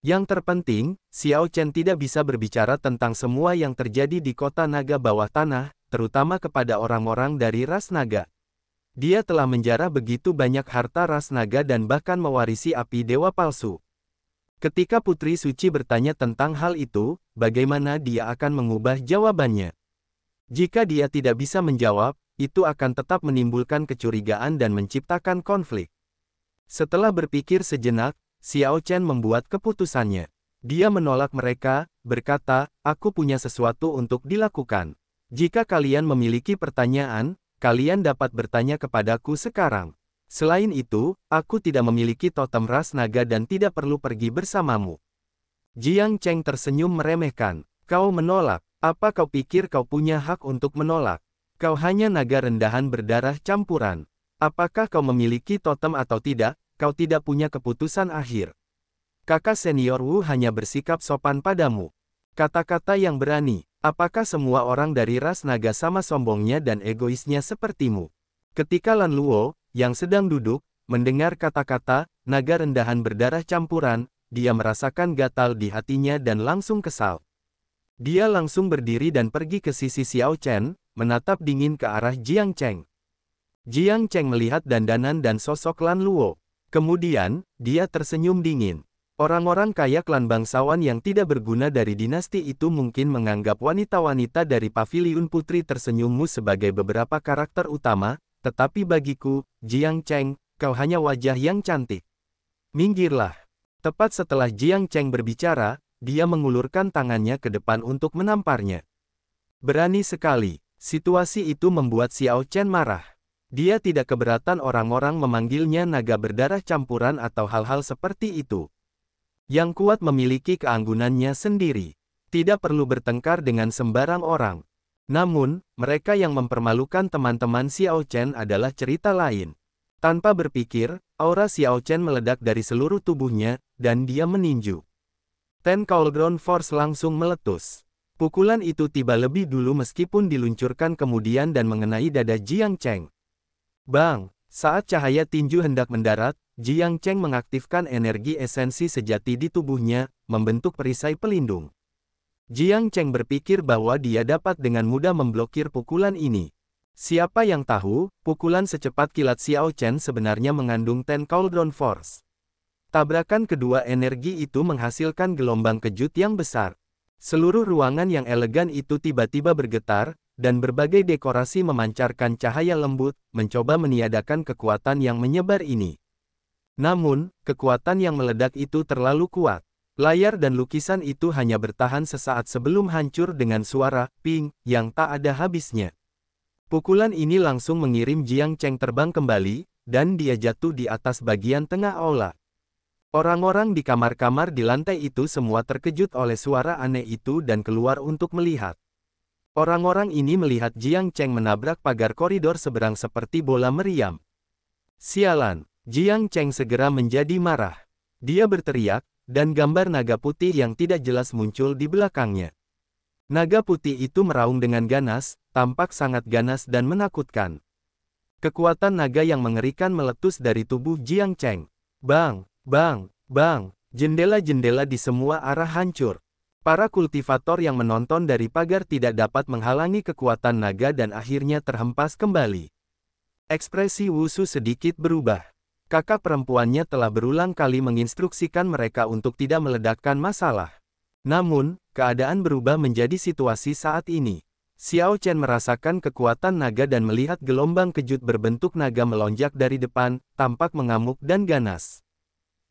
Yang terpenting, Xiao Chen tidak bisa berbicara tentang semua yang terjadi di kota naga bawah tanah, terutama kepada orang-orang dari ras naga. Dia telah menjarah begitu banyak harta ras naga dan bahkan mewarisi api dewa palsu. Ketika Putri Suci bertanya tentang hal itu, bagaimana dia akan mengubah jawabannya? Jika dia tidak bisa menjawab, itu akan tetap menimbulkan kecurigaan dan menciptakan konflik. Setelah berpikir sejenak, Xiao Chen membuat keputusannya. Dia menolak mereka, berkata, aku punya sesuatu untuk dilakukan. Jika kalian memiliki pertanyaan, kalian dapat bertanya kepadaku sekarang. Selain itu, aku tidak memiliki totem ras naga dan tidak perlu pergi bersamamu. Jiang Cheng tersenyum meremehkan. Kau menolak. Apa kau pikir kau punya hak untuk menolak? Kau hanya naga rendahan berdarah campuran. Apakah kau memiliki totem atau tidak, kau tidak punya keputusan akhir. Kakak senior Wu hanya bersikap sopan padamu. Kata-kata yang berani, apakah semua orang dari ras naga sama sombongnya dan egoisnya sepertimu? Ketika Lan Luo, yang sedang duduk, mendengar kata-kata, naga rendahan berdarah campuran, dia merasakan gatal di hatinya dan langsung kesal. Dia langsung berdiri dan pergi ke sisi Xiao Chen, menatap dingin ke arah Jiang Cheng. Jiang Cheng melihat dandanan dan sosok Lan Luo. Kemudian, dia tersenyum dingin. Orang-orang kaya klan bangsawan yang tidak berguna dari dinasti itu mungkin menganggap wanita-wanita dari paviliun putri tersenyummu sebagai beberapa karakter utama, tetapi bagiku, Jiang Cheng, kau hanya wajah yang cantik. Minggirlah. Tepat setelah Jiang Cheng berbicara, dia mengulurkan tangannya ke depan untuk menamparnya. Berani sekali, situasi itu membuat Xiao Chen marah. Dia tidak keberatan orang-orang memanggilnya naga berdarah campuran atau hal-hal seperti itu. Yang kuat memiliki keanggunannya sendiri. Tidak perlu bertengkar dengan sembarang orang. Namun, mereka yang mempermalukan teman-teman Xiao Chen adalah cerita lain. Tanpa berpikir, aura Xiao Chen meledak dari seluruh tubuhnya, dan dia meninju. Ten Cauldron Force langsung meletus. Pukulan itu tiba lebih dulu meskipun diluncurkan kemudian dan mengenai dada Jiang Cheng. Bang, saat cahaya tinju hendak mendarat, Jiang Cheng mengaktifkan energi esensi sejati di tubuhnya, membentuk perisai pelindung. Jiang Cheng berpikir bahwa dia dapat dengan mudah memblokir pukulan ini. Siapa yang tahu, pukulan secepat kilat Xiao Chen sebenarnya mengandung Ten Cauldron Force. Tabrakan kedua energi itu menghasilkan gelombang kejut yang besar. Seluruh ruangan yang elegan itu tiba-tiba bergetar, dan berbagai dekorasi memancarkan cahaya lembut, mencoba meniadakan kekuatan yang menyebar ini. Namun, kekuatan yang meledak itu terlalu kuat. Layar dan lukisan itu hanya bertahan sesaat sebelum hancur dengan suara ping yang tak ada habisnya. Pukulan ini langsung mengirim Jiang Cheng terbang kembali, dan dia jatuh di atas bagian tengah aula. Orang-orang di kamar-kamar di lantai itu semua terkejut oleh suara aneh itu dan keluar untuk melihat. Orang-orang ini melihat Jiang Cheng menabrak pagar koridor seberang seperti bola meriam. Sialan, Jiang Cheng segera menjadi marah. Dia berteriak, dan gambar naga putih yang tidak jelas muncul di belakangnya. Naga putih itu meraung dengan ganas, tampak sangat ganas dan menakutkan. Kekuatan naga yang mengerikan meletus dari tubuh Jiang Cheng. Bang, bang, bang, jendela-jendela di semua arah hancur. Para kultivator yang menonton dari pagar tidak dapat menghalangi kekuatan naga dan akhirnya terhempas kembali. Ekspresi Wusu sedikit berubah kakak perempuannya telah berulang kali menginstruksikan mereka untuk tidak meledakkan masalah. Namun, keadaan berubah menjadi situasi saat ini. Xiao Chen merasakan kekuatan naga dan melihat gelombang kejut berbentuk naga melonjak dari depan, tampak mengamuk dan ganas.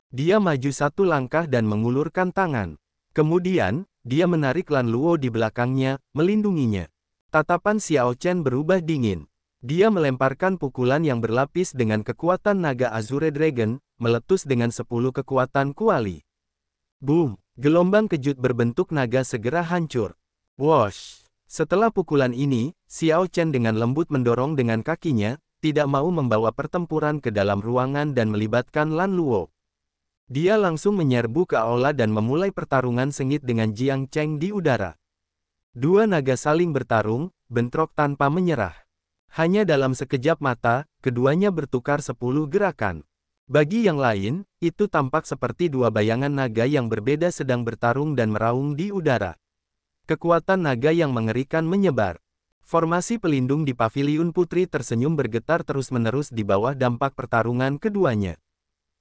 Dia maju satu langkah dan mengulurkan tangan. Kemudian, dia menarik Lan Luo di belakangnya, melindunginya. Tatapan Xiao Chen berubah dingin. Dia melemparkan pukulan yang berlapis dengan kekuatan naga Azure Dragon, meletus dengan 10 kekuatan kuali. Boom! Gelombang kejut berbentuk naga segera hancur. Wash! Setelah pukulan ini, Xiao Chen dengan lembut mendorong dengan kakinya, tidak mau membawa pertempuran ke dalam ruangan dan melibatkan Lan Luo. Dia langsung menyerbu ke aula dan memulai pertarungan sengit dengan Jiang Cheng di udara. Dua naga saling bertarung, bentrok tanpa menyerah. Hanya dalam sekejap mata, keduanya bertukar sepuluh gerakan. Bagi yang lain, itu tampak seperti dua bayangan naga yang berbeda sedang bertarung dan meraung di udara. Kekuatan naga yang mengerikan menyebar. Formasi pelindung di paviliun putri tersenyum bergetar terus-menerus di bawah dampak pertarungan keduanya.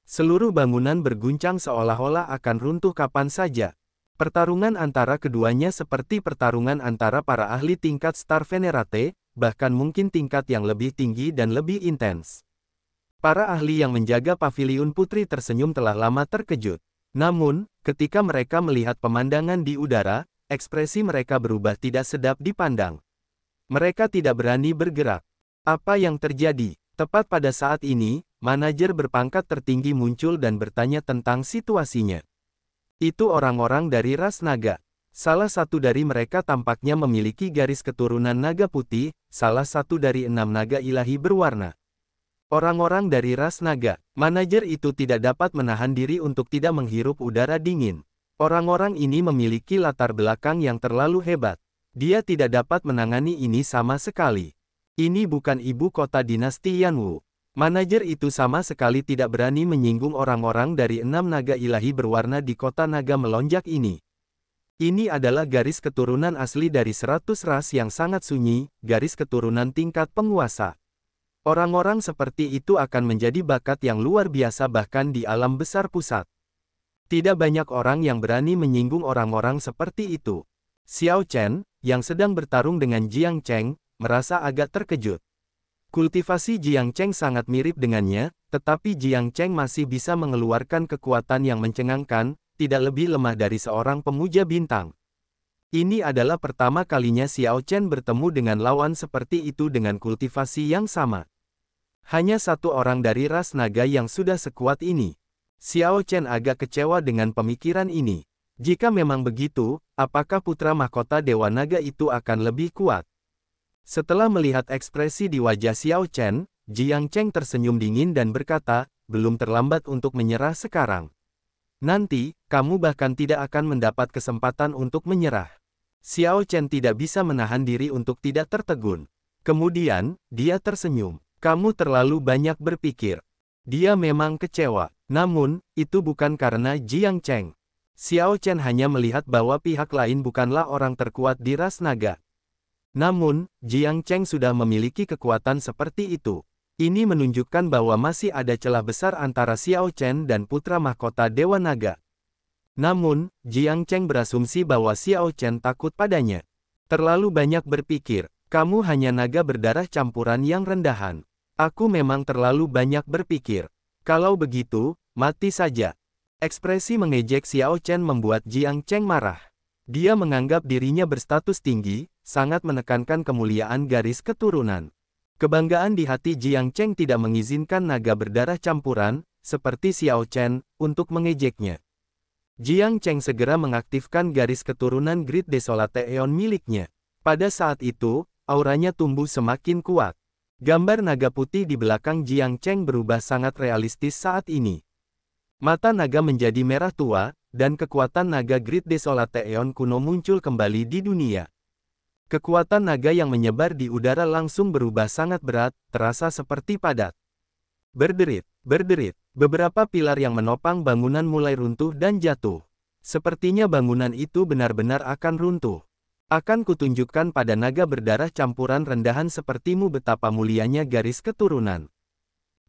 Seluruh bangunan berguncang seolah-olah akan runtuh kapan saja. Pertarungan antara keduanya seperti pertarungan antara para ahli tingkat Star Venerate, bahkan mungkin tingkat yang lebih tinggi dan lebih intens. Para ahli yang menjaga pavilion putri tersenyum telah lama terkejut. Namun, ketika mereka melihat pemandangan di udara, ekspresi mereka berubah tidak sedap dipandang. Mereka tidak berani bergerak. Apa yang terjadi? Tepat pada saat ini, manajer berpangkat tertinggi muncul dan bertanya tentang situasinya. Itu orang-orang dari ras naga. Salah satu dari mereka tampaknya memiliki garis keturunan naga putih, salah satu dari enam naga ilahi berwarna. Orang-orang dari ras naga, manajer itu tidak dapat menahan diri untuk tidak menghirup udara dingin. Orang-orang ini memiliki latar belakang yang terlalu hebat. Dia tidak dapat menangani ini sama sekali. Ini bukan ibu kota dinasti Yanwu. Manajer itu sama sekali tidak berani menyinggung orang-orang dari enam naga ilahi berwarna di kota naga melonjak ini. Ini adalah garis keturunan asli dari seratus ras yang sangat sunyi, garis keturunan tingkat penguasa. Orang-orang seperti itu akan menjadi bakat yang luar biasa bahkan di alam besar pusat. Tidak banyak orang yang berani menyinggung orang-orang seperti itu. Xiao Chen, yang sedang bertarung dengan Jiang Cheng, merasa agak terkejut. Kultivasi Jiang Cheng sangat mirip dengannya, tetapi Jiang Cheng masih bisa mengeluarkan kekuatan yang mencengangkan, tidak lebih lemah dari seorang pemuja bintang. Ini adalah pertama kalinya Xiao Chen bertemu dengan lawan seperti itu dengan kultivasi yang sama. Hanya satu orang dari ras naga yang sudah sekuat ini. Xiao Chen agak kecewa dengan pemikiran ini. Jika memang begitu, apakah putra mahkota Dewa Naga itu akan lebih kuat? Setelah melihat ekspresi di wajah Xiao Chen, Jiang Cheng tersenyum dingin dan berkata, belum terlambat untuk menyerah sekarang. Nanti, kamu bahkan tidak akan mendapat kesempatan untuk menyerah. Xiao Chen tidak bisa menahan diri untuk tidak tertegun. Kemudian, dia tersenyum. Kamu terlalu banyak berpikir. Dia memang kecewa. Namun, itu bukan karena Jiang Cheng. Xiao Chen hanya melihat bahwa pihak lain bukanlah orang terkuat di ras naga. Namun, Jiang Cheng sudah memiliki kekuatan seperti itu. Ini menunjukkan bahwa masih ada celah besar antara Xiao Chen dan putra mahkota Dewa Naga. Namun, Jiang Cheng berasumsi bahwa Xiao Chen takut padanya. Terlalu banyak berpikir, kamu hanya naga berdarah campuran yang rendahan. Aku memang terlalu banyak berpikir. Kalau begitu, mati saja. Ekspresi mengejek Xiao Chen membuat Jiang Cheng marah. Dia menganggap dirinya berstatus tinggi, sangat menekankan kemuliaan garis keturunan. Kebanggaan di hati Jiang Cheng tidak mengizinkan naga berdarah campuran, seperti Xiao Chen, untuk mengejeknya. Jiang Cheng segera mengaktifkan garis keturunan Grid Desolate Eon miliknya. Pada saat itu, auranya tumbuh semakin kuat. Gambar naga putih di belakang Jiang Cheng berubah sangat realistis saat ini. Mata naga menjadi merah tua, dan kekuatan naga Grid Desolate Eon kuno muncul kembali di dunia. Kekuatan naga yang menyebar di udara langsung berubah sangat berat, terasa seperti padat. Berderit, berderit, beberapa pilar yang menopang bangunan mulai runtuh dan jatuh. Sepertinya bangunan itu benar-benar akan runtuh. Akan kutunjukkan pada naga berdarah campuran rendahan sepertimu betapa mulianya garis keturunan.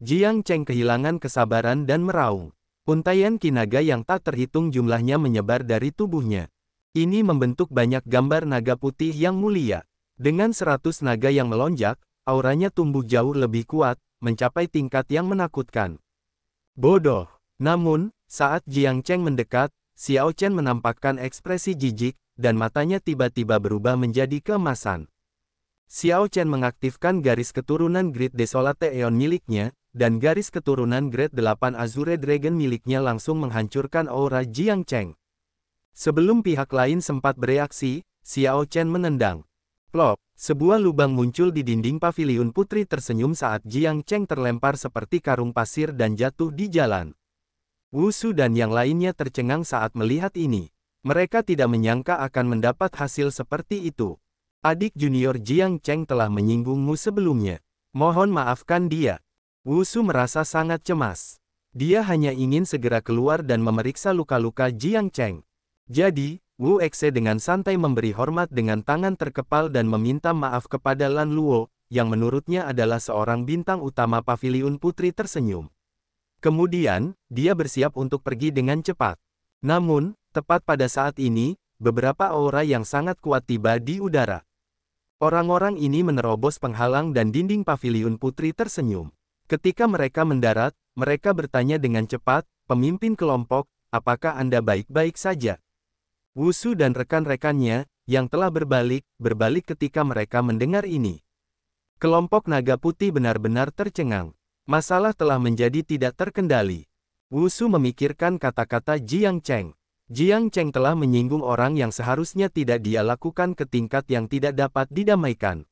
Jiang Cheng kehilangan kesabaran dan meraung. Untaian kinaga yang tak terhitung jumlahnya menyebar dari tubuhnya. Ini membentuk banyak gambar naga putih yang mulia. Dengan seratus naga yang melonjak, auranya tumbuh jauh lebih kuat, mencapai tingkat yang menakutkan. Bodoh. Namun, saat Jiang Cheng mendekat, Xiao Chen menampakkan ekspresi jijik, dan matanya tiba-tiba berubah menjadi kemasan. Xiao Chen mengaktifkan garis keturunan Great Desolate Eon miliknya, dan garis keturunan Great 8 Azure Dragon miliknya langsung menghancurkan aura Jiang Cheng. Sebelum pihak lain sempat bereaksi, Xiao Chen menendang. Plop, sebuah lubang muncul di dinding pavilion putri tersenyum saat Jiang Cheng terlempar seperti karung pasir dan jatuh di jalan. Wusu dan yang lainnya tercengang saat melihat ini. Mereka tidak menyangka akan mendapat hasil seperti itu. Adik junior Jiang Cheng telah menyinggungmu sebelumnya. Mohon maafkan dia. Wusu merasa sangat cemas. Dia hanya ingin segera keluar dan memeriksa luka-luka Jiang Cheng. Jadi, Wu Exe dengan santai memberi hormat dengan tangan terkepal dan meminta maaf kepada Lan Luo, yang menurutnya adalah seorang bintang utama paviliun putri tersenyum. Kemudian, dia bersiap untuk pergi dengan cepat. Namun, tepat pada saat ini, beberapa aura yang sangat kuat tiba di udara. Orang-orang ini menerobos penghalang dan dinding paviliun putri tersenyum. Ketika mereka mendarat, mereka bertanya dengan cepat, pemimpin kelompok, apakah Anda baik-baik saja? Wusu dan rekan-rekannya, yang telah berbalik, berbalik ketika mereka mendengar ini. Kelompok naga putih benar-benar tercengang. Masalah telah menjadi tidak terkendali. Wusu memikirkan kata-kata Jiang Cheng. Jiang Cheng telah menyinggung orang yang seharusnya tidak dia lakukan ke tingkat yang tidak dapat didamaikan.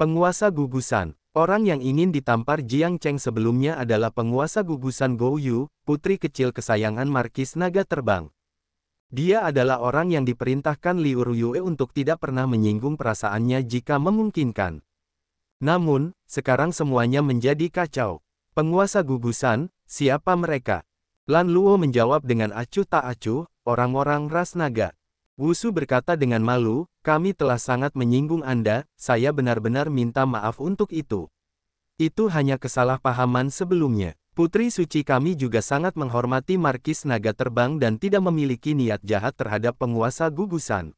Penguasa gugusan, orang yang ingin ditampar Jiang Cheng sebelumnya adalah penguasa gugusan Gou Yu, putri kecil kesayangan Markis Naga Terbang. Dia adalah orang yang diperintahkan Liu Ruyue untuk tidak pernah menyinggung perasaannya jika memungkinkan. Namun, sekarang semuanya menjadi kacau. Penguasa gugusan, siapa mereka? Lan Luo menjawab dengan acuh tak acuh, orang-orang ras naga. Wusu berkata dengan malu, kami telah sangat menyinggung Anda, saya benar-benar minta maaf untuk itu. Itu hanya kesalahpahaman sebelumnya. Putri suci kami juga sangat menghormati Markis Naga Terbang dan tidak memiliki niat jahat terhadap penguasa gugusan.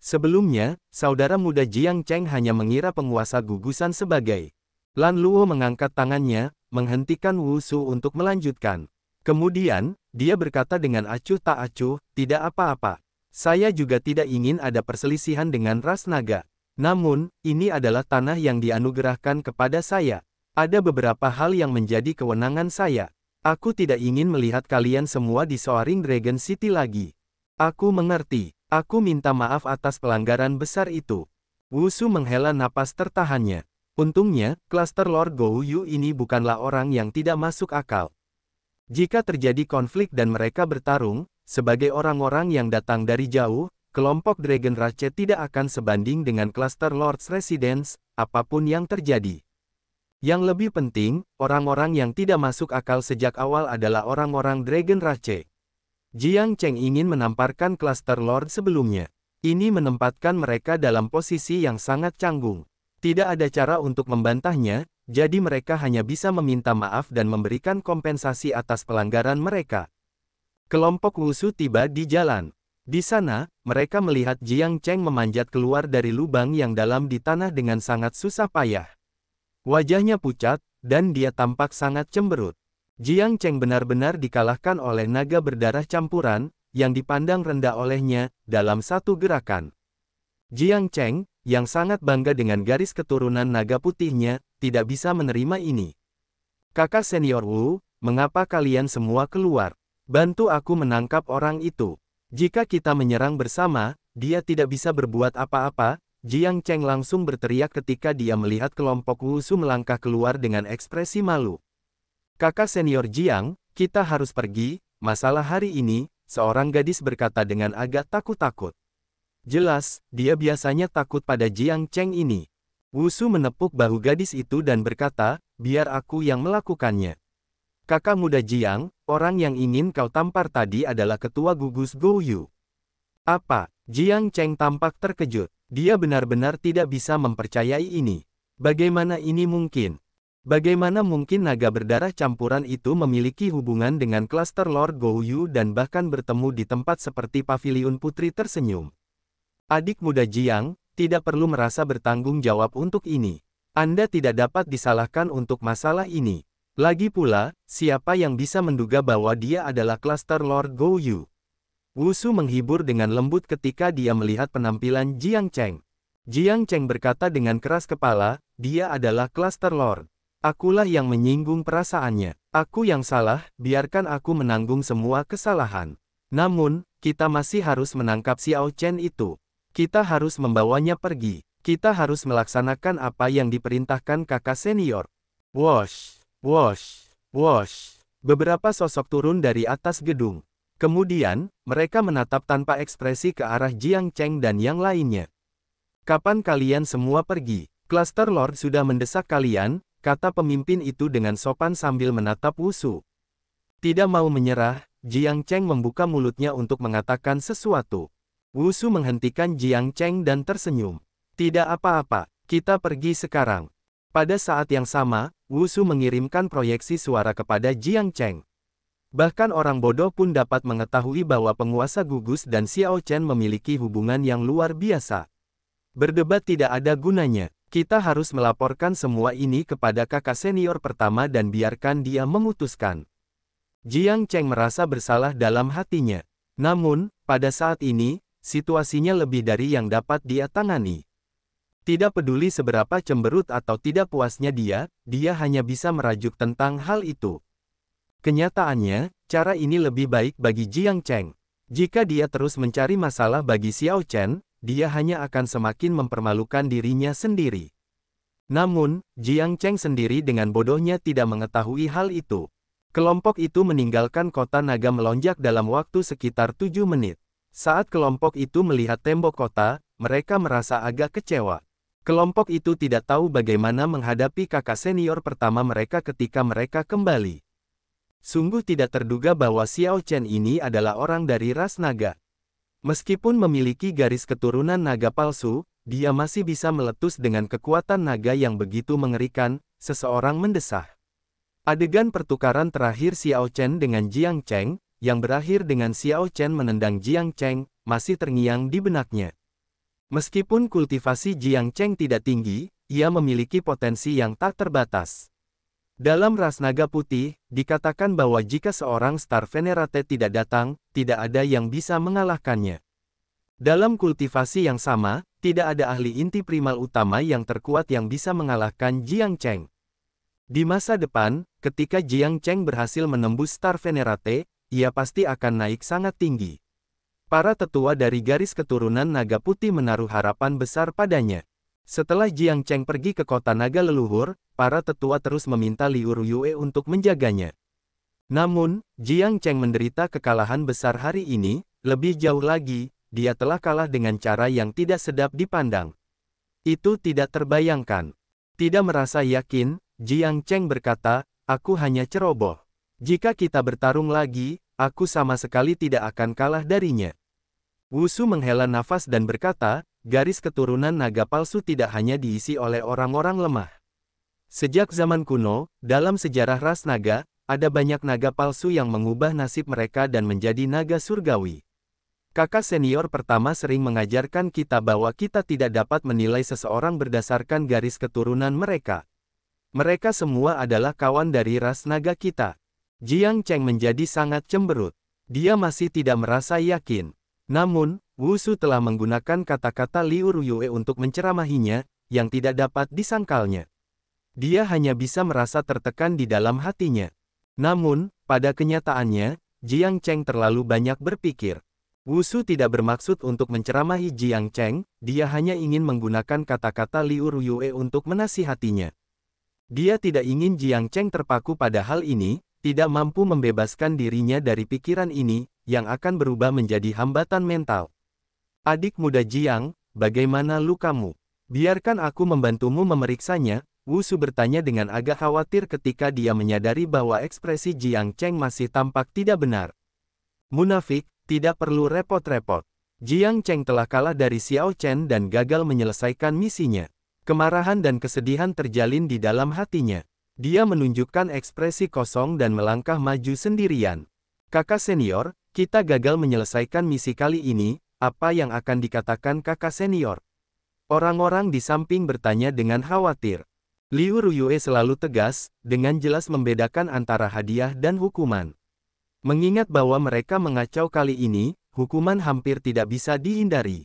Sebelumnya, saudara muda Jiang Cheng hanya mengira penguasa gugusan sebagai Lan Luo mengangkat tangannya, menghentikan Wusu untuk melanjutkan. Kemudian, dia berkata dengan acuh tak acuh, tidak apa-apa. Saya juga tidak ingin ada perselisihan dengan ras naga. Namun, ini adalah tanah yang dianugerahkan kepada saya. Ada beberapa hal yang menjadi kewenangan saya. Aku tidak ingin melihat kalian semua di Soaring Dragon City lagi. Aku mengerti. Aku minta maaf atas pelanggaran besar itu. Wusu menghela napas tertahannya. Untungnya, klaster Lord Yu ini bukanlah orang yang tidak masuk akal. Jika terjadi konflik dan mereka bertarung, sebagai orang-orang yang datang dari jauh, kelompok Dragon Ratchet tidak akan sebanding dengan klaster Lord's Residence, apapun yang terjadi. Yang lebih penting, orang-orang yang tidak masuk akal sejak awal adalah orang-orang Dragon Rache. Jiang Cheng ingin menamparkan Cluster Lord sebelumnya. Ini menempatkan mereka dalam posisi yang sangat canggung. Tidak ada cara untuk membantahnya, jadi mereka hanya bisa meminta maaf dan memberikan kompensasi atas pelanggaran mereka. Kelompok Wusu tiba di jalan. Di sana, mereka melihat Jiang Cheng memanjat keluar dari lubang yang dalam di tanah dengan sangat susah payah. Wajahnya pucat, dan dia tampak sangat cemberut. Jiang Cheng benar-benar dikalahkan oleh naga berdarah campuran, yang dipandang rendah olehnya, dalam satu gerakan. Jiang Cheng, yang sangat bangga dengan garis keturunan naga putihnya, tidak bisa menerima ini. Kakak senior Wu, mengapa kalian semua keluar? Bantu aku menangkap orang itu. Jika kita menyerang bersama, dia tidak bisa berbuat apa-apa, Jiang Cheng langsung berteriak ketika dia melihat kelompok Wusu melangkah keluar dengan ekspresi malu. Kakak senior Jiang, kita harus pergi, masalah hari ini, seorang gadis berkata dengan agak takut-takut. Jelas, dia biasanya takut pada Jiang Cheng ini. Wusu menepuk bahu gadis itu dan berkata, biar aku yang melakukannya. Kakak muda Jiang, orang yang ingin kau tampar tadi adalah ketua gugus Gou Apa? Jiang Cheng tampak terkejut. Dia benar-benar tidak bisa mempercayai ini. Bagaimana ini mungkin? Bagaimana mungkin naga berdarah campuran itu memiliki hubungan dengan klaster Lord Gouyu dan bahkan bertemu di tempat seperti paviliun putri tersenyum? Adik muda Jiang, tidak perlu merasa bertanggung jawab untuk ini. Anda tidak dapat disalahkan untuk masalah ini. Lagi pula, siapa yang bisa menduga bahwa dia adalah klaster Lord Gouyu? Wusu menghibur dengan lembut ketika dia melihat penampilan Jiang Cheng. Jiang Cheng berkata dengan keras kepala, dia adalah Cluster Lord. Akulah yang menyinggung perasaannya. Aku yang salah, biarkan aku menanggung semua kesalahan. Namun, kita masih harus menangkap Xiao Chen itu. Kita harus membawanya pergi. Kita harus melaksanakan apa yang diperintahkan kakak senior. Wash, wash, wash. Beberapa sosok turun dari atas gedung. Kemudian, mereka menatap tanpa ekspresi ke arah Jiang Cheng dan yang lainnya. Kapan kalian semua pergi? Cluster Lord sudah mendesak kalian, kata pemimpin itu dengan sopan sambil menatap Wusu. Tidak mau menyerah, Jiang Cheng membuka mulutnya untuk mengatakan sesuatu. Wusu menghentikan Jiang Cheng dan tersenyum. Tidak apa-apa, kita pergi sekarang. Pada saat yang sama, Wusu mengirimkan proyeksi suara kepada Jiang Cheng. Bahkan orang bodoh pun dapat mengetahui bahwa penguasa gugus dan Xiao Chen memiliki hubungan yang luar biasa. Berdebat tidak ada gunanya. Kita harus melaporkan semua ini kepada kakak senior pertama dan biarkan dia memutuskan. Jiang Cheng merasa bersalah dalam hatinya. Namun, pada saat ini, situasinya lebih dari yang dapat dia tangani. Tidak peduli seberapa cemberut atau tidak puasnya dia, dia hanya bisa merajuk tentang hal itu. Kenyataannya, cara ini lebih baik bagi Jiang Cheng. Jika dia terus mencari masalah bagi Xiao Chen, dia hanya akan semakin mempermalukan dirinya sendiri. Namun, Jiang Cheng sendiri dengan bodohnya tidak mengetahui hal itu. Kelompok itu meninggalkan kota naga melonjak dalam waktu sekitar tujuh menit. Saat kelompok itu melihat tembok kota, mereka merasa agak kecewa. Kelompok itu tidak tahu bagaimana menghadapi kakak senior pertama mereka ketika mereka kembali. Sungguh tidak terduga bahwa Xiao Chen ini adalah orang dari ras naga. Meskipun memiliki garis keturunan naga palsu, dia masih bisa meletus dengan kekuatan naga yang begitu mengerikan, seseorang mendesah. Adegan pertukaran terakhir Xiao Chen dengan Jiang Cheng, yang berakhir dengan Xiao Chen menendang Jiang Cheng, masih terngiang di benaknya. Meskipun kultivasi Jiang Cheng tidak tinggi, ia memiliki potensi yang tak terbatas. Dalam ras naga putih, dikatakan bahwa jika seorang star venerate tidak datang, tidak ada yang bisa mengalahkannya. Dalam kultivasi yang sama, tidak ada ahli inti primal utama yang terkuat yang bisa mengalahkan Jiang Cheng. Di masa depan, ketika Jiang Cheng berhasil menembus Star Venerate, ia pasti akan naik sangat tinggi. Para tetua dari garis keturunan Naga Putih menaruh harapan besar padanya. Setelah Jiang Cheng pergi ke kota Naga Leluhur, para tetua terus meminta Liu Ruyue untuk menjaganya. Namun, Jiang Cheng menderita kekalahan besar hari ini, lebih jauh lagi, dia telah kalah dengan cara yang tidak sedap dipandang. Itu tidak terbayangkan. Tidak merasa yakin, Jiang Cheng berkata, aku hanya ceroboh. Jika kita bertarung lagi, aku sama sekali tidak akan kalah darinya. Wusu menghela nafas dan berkata, garis keturunan naga palsu tidak hanya diisi oleh orang-orang lemah. Sejak zaman kuno, dalam sejarah ras naga, ada banyak naga palsu yang mengubah nasib mereka dan menjadi naga surgawi. Kakak senior pertama sering mengajarkan kita bahwa kita tidak dapat menilai seseorang berdasarkan garis keturunan mereka. Mereka semua adalah kawan dari ras naga kita. Jiang Cheng menjadi sangat cemberut. Dia masih tidak merasa yakin. Namun, Wusu telah menggunakan kata-kata Liu Ruyue untuk menceramahinya, yang tidak dapat disangkalnya. Dia hanya bisa merasa tertekan di dalam hatinya. Namun, pada kenyataannya, Jiang Cheng terlalu banyak berpikir. Wusu tidak bermaksud untuk menceramahi Jiang Cheng, dia hanya ingin menggunakan kata-kata Liu Ruyue untuk menasihatinya. Dia tidak ingin Jiang Cheng terpaku pada hal ini, tidak mampu membebaskan dirinya dari pikiran ini, yang akan berubah menjadi hambatan mental. Adik muda Jiang, bagaimana lukamu? Biarkan aku membantumu memeriksanya, Wusu bertanya dengan agak khawatir ketika dia menyadari bahwa ekspresi Jiang Cheng masih tampak tidak benar. Munafik, tidak perlu repot-repot. Jiang Cheng telah kalah dari Xiao Chen dan gagal menyelesaikan misinya. Kemarahan dan kesedihan terjalin di dalam hatinya. Dia menunjukkan ekspresi kosong dan melangkah maju sendirian. Kakak senior, kita gagal menyelesaikan misi kali ini, apa yang akan dikatakan kakak senior? Orang-orang di samping bertanya dengan khawatir. Liu Ruyue selalu tegas, dengan jelas membedakan antara hadiah dan hukuman. Mengingat bahwa mereka mengacau kali ini, hukuman hampir tidak bisa dihindari.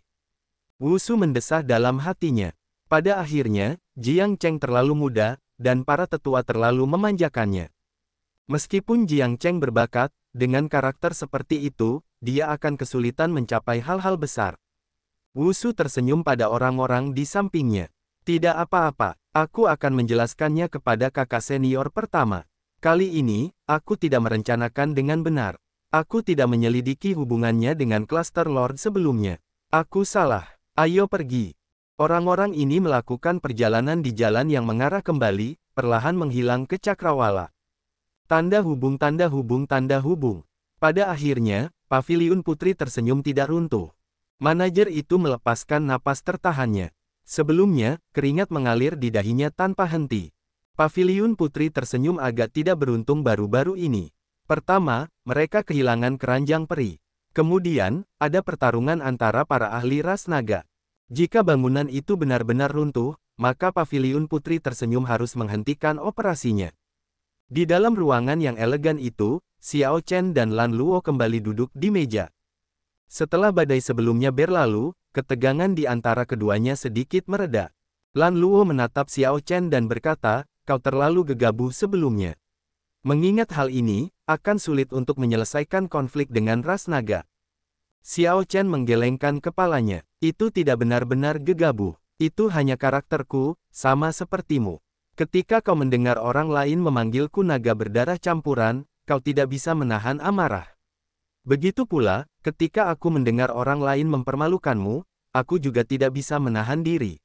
Wusu mendesah dalam hatinya. Pada akhirnya, Jiang Cheng terlalu muda, dan para tetua terlalu memanjakannya. Meskipun Jiang Cheng berbakat, dengan karakter seperti itu, dia akan kesulitan mencapai hal-hal besar. Wusu tersenyum pada orang-orang di sampingnya. Tidak apa-apa, aku akan menjelaskannya kepada kakak senior pertama. Kali ini, aku tidak merencanakan dengan benar. Aku tidak menyelidiki hubungannya dengan klaster Lord sebelumnya. Aku salah. Ayo pergi. Orang-orang ini melakukan perjalanan di jalan yang mengarah kembali, perlahan menghilang ke Cakrawala. Tanda hubung tanda hubung tanda hubung. Pada akhirnya, paviliun putri tersenyum tidak runtuh. Manajer itu melepaskan napas tertahannya. Sebelumnya, keringat mengalir di dahinya tanpa henti. Paviliun Putri tersenyum agak tidak beruntung baru-baru ini. Pertama, mereka kehilangan keranjang peri. Kemudian, ada pertarungan antara para ahli ras naga. Jika bangunan itu benar-benar runtuh, maka paviliun Putri tersenyum harus menghentikan operasinya. Di dalam ruangan yang elegan itu, Xiao Chen dan Lan Luo kembali duduk di meja. Setelah badai sebelumnya berlalu, Ketegangan di antara keduanya sedikit mereda. Lan Luo menatap Xiao Chen dan berkata, kau terlalu gegabah sebelumnya. Mengingat hal ini, akan sulit untuk menyelesaikan konflik dengan ras naga. Xiao Chen menggelengkan kepalanya. Itu tidak benar-benar gegabah. Itu hanya karakterku, sama sepertimu. Ketika kau mendengar orang lain memanggilku naga berdarah campuran, kau tidak bisa menahan amarah. Begitu pula, ketika aku mendengar orang lain mempermalukanmu, aku juga tidak bisa menahan diri.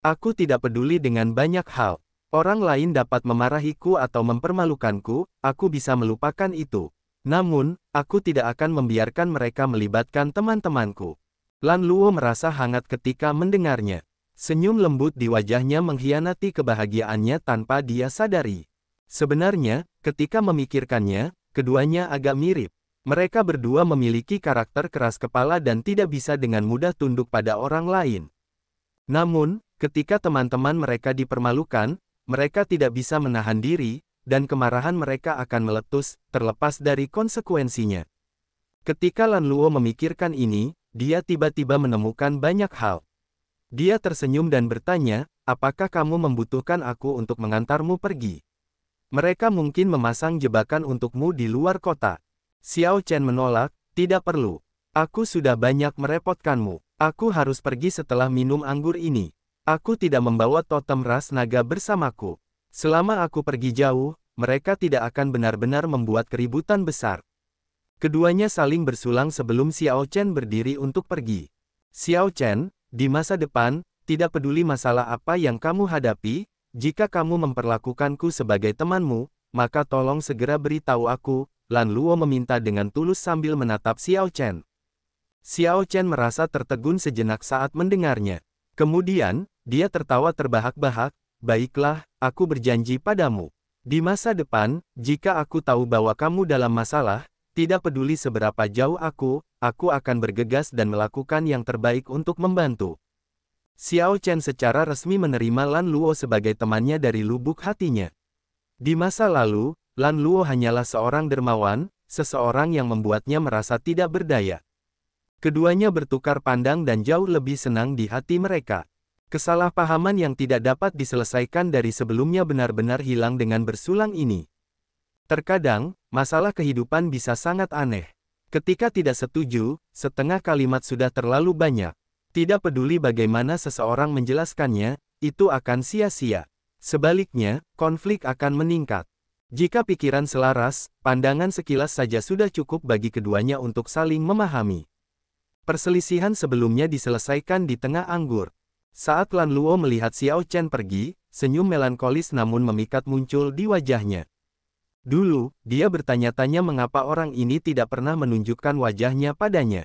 Aku tidak peduli dengan banyak hal. Orang lain dapat memarahiku atau mempermalukanku, aku bisa melupakan itu. Namun, aku tidak akan membiarkan mereka melibatkan teman-temanku. Lan Luo merasa hangat ketika mendengarnya. Senyum lembut di wajahnya mengkhianati kebahagiaannya tanpa dia sadari. Sebenarnya, ketika memikirkannya, keduanya agak mirip. Mereka berdua memiliki karakter keras kepala dan tidak bisa dengan mudah tunduk pada orang lain. Namun, ketika teman-teman mereka dipermalukan, mereka tidak bisa menahan diri, dan kemarahan mereka akan meletus, terlepas dari konsekuensinya. Ketika Lan Luo memikirkan ini, dia tiba-tiba menemukan banyak hal. Dia tersenyum dan bertanya, apakah kamu membutuhkan aku untuk mengantarmu pergi? Mereka mungkin memasang jebakan untukmu di luar kota. Xiao Chen menolak, tidak perlu. Aku sudah banyak merepotkanmu. Aku harus pergi setelah minum anggur ini. Aku tidak membawa totem ras naga bersamaku. Selama aku pergi jauh, mereka tidak akan benar-benar membuat keributan besar. Keduanya saling bersulang sebelum Xiao Chen berdiri untuk pergi. Xiao Chen, di masa depan, tidak peduli masalah apa yang kamu hadapi, jika kamu memperlakukanku sebagai temanmu, maka tolong segera beritahu aku, Lan Luo meminta dengan tulus sambil menatap Xiao Chen. Xiao Chen merasa tertegun sejenak saat mendengarnya. Kemudian, dia tertawa terbahak-bahak, Baiklah, aku berjanji padamu. Di masa depan, jika aku tahu bahwa kamu dalam masalah, tidak peduli seberapa jauh aku, aku akan bergegas dan melakukan yang terbaik untuk membantu. Xiao Chen secara resmi menerima Lan Luo sebagai temannya dari lubuk hatinya. Di masa lalu, Lan Luo hanyalah seorang dermawan, seseorang yang membuatnya merasa tidak berdaya. Keduanya bertukar pandang dan jauh lebih senang di hati mereka. Kesalahpahaman yang tidak dapat diselesaikan dari sebelumnya benar-benar hilang dengan bersulang ini. Terkadang, masalah kehidupan bisa sangat aneh. Ketika tidak setuju, setengah kalimat sudah terlalu banyak. Tidak peduli bagaimana seseorang menjelaskannya, itu akan sia-sia. Sebaliknya, konflik akan meningkat. Jika pikiran selaras, pandangan sekilas saja sudah cukup bagi keduanya untuk saling memahami. Perselisihan sebelumnya diselesaikan di tengah anggur. Saat Lan Luo melihat Xiao Chen pergi, senyum melankolis namun memikat muncul di wajahnya. Dulu, dia bertanya-tanya mengapa orang ini tidak pernah menunjukkan wajahnya padanya.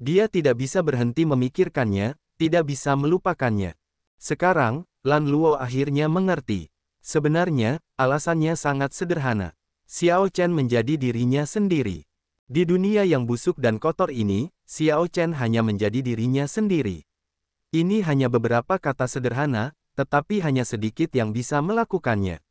Dia tidak bisa berhenti memikirkannya, tidak bisa melupakannya. Sekarang, Lan Luo akhirnya mengerti. Sebenarnya, alasannya sangat sederhana. Xiao Chen menjadi dirinya sendiri. Di dunia yang busuk dan kotor ini, Xiao Chen hanya menjadi dirinya sendiri. Ini hanya beberapa kata sederhana, tetapi hanya sedikit yang bisa melakukannya.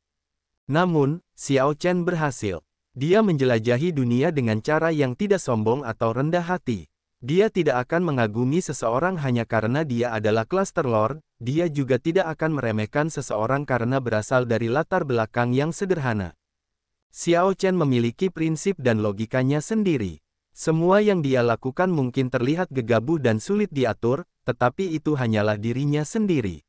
Namun, Xiao Chen berhasil. Dia menjelajahi dunia dengan cara yang tidak sombong atau rendah hati. Dia tidak akan mengagumi seseorang hanya karena dia adalah klaster Lord, dia juga tidak akan meremehkan seseorang karena berasal dari latar belakang yang sederhana. Xiao Chen memiliki prinsip dan logikanya sendiri. Semua yang dia lakukan mungkin terlihat gegabah dan sulit diatur, tetapi itu hanyalah dirinya sendiri.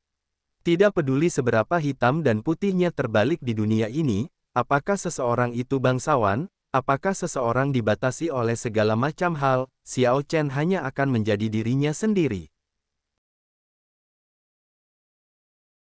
Tidak peduli seberapa hitam dan putihnya terbalik di dunia ini, apakah seseorang itu bangsawan, Apakah seseorang dibatasi oleh segala macam hal, Xiao Chen hanya akan menjadi dirinya sendiri.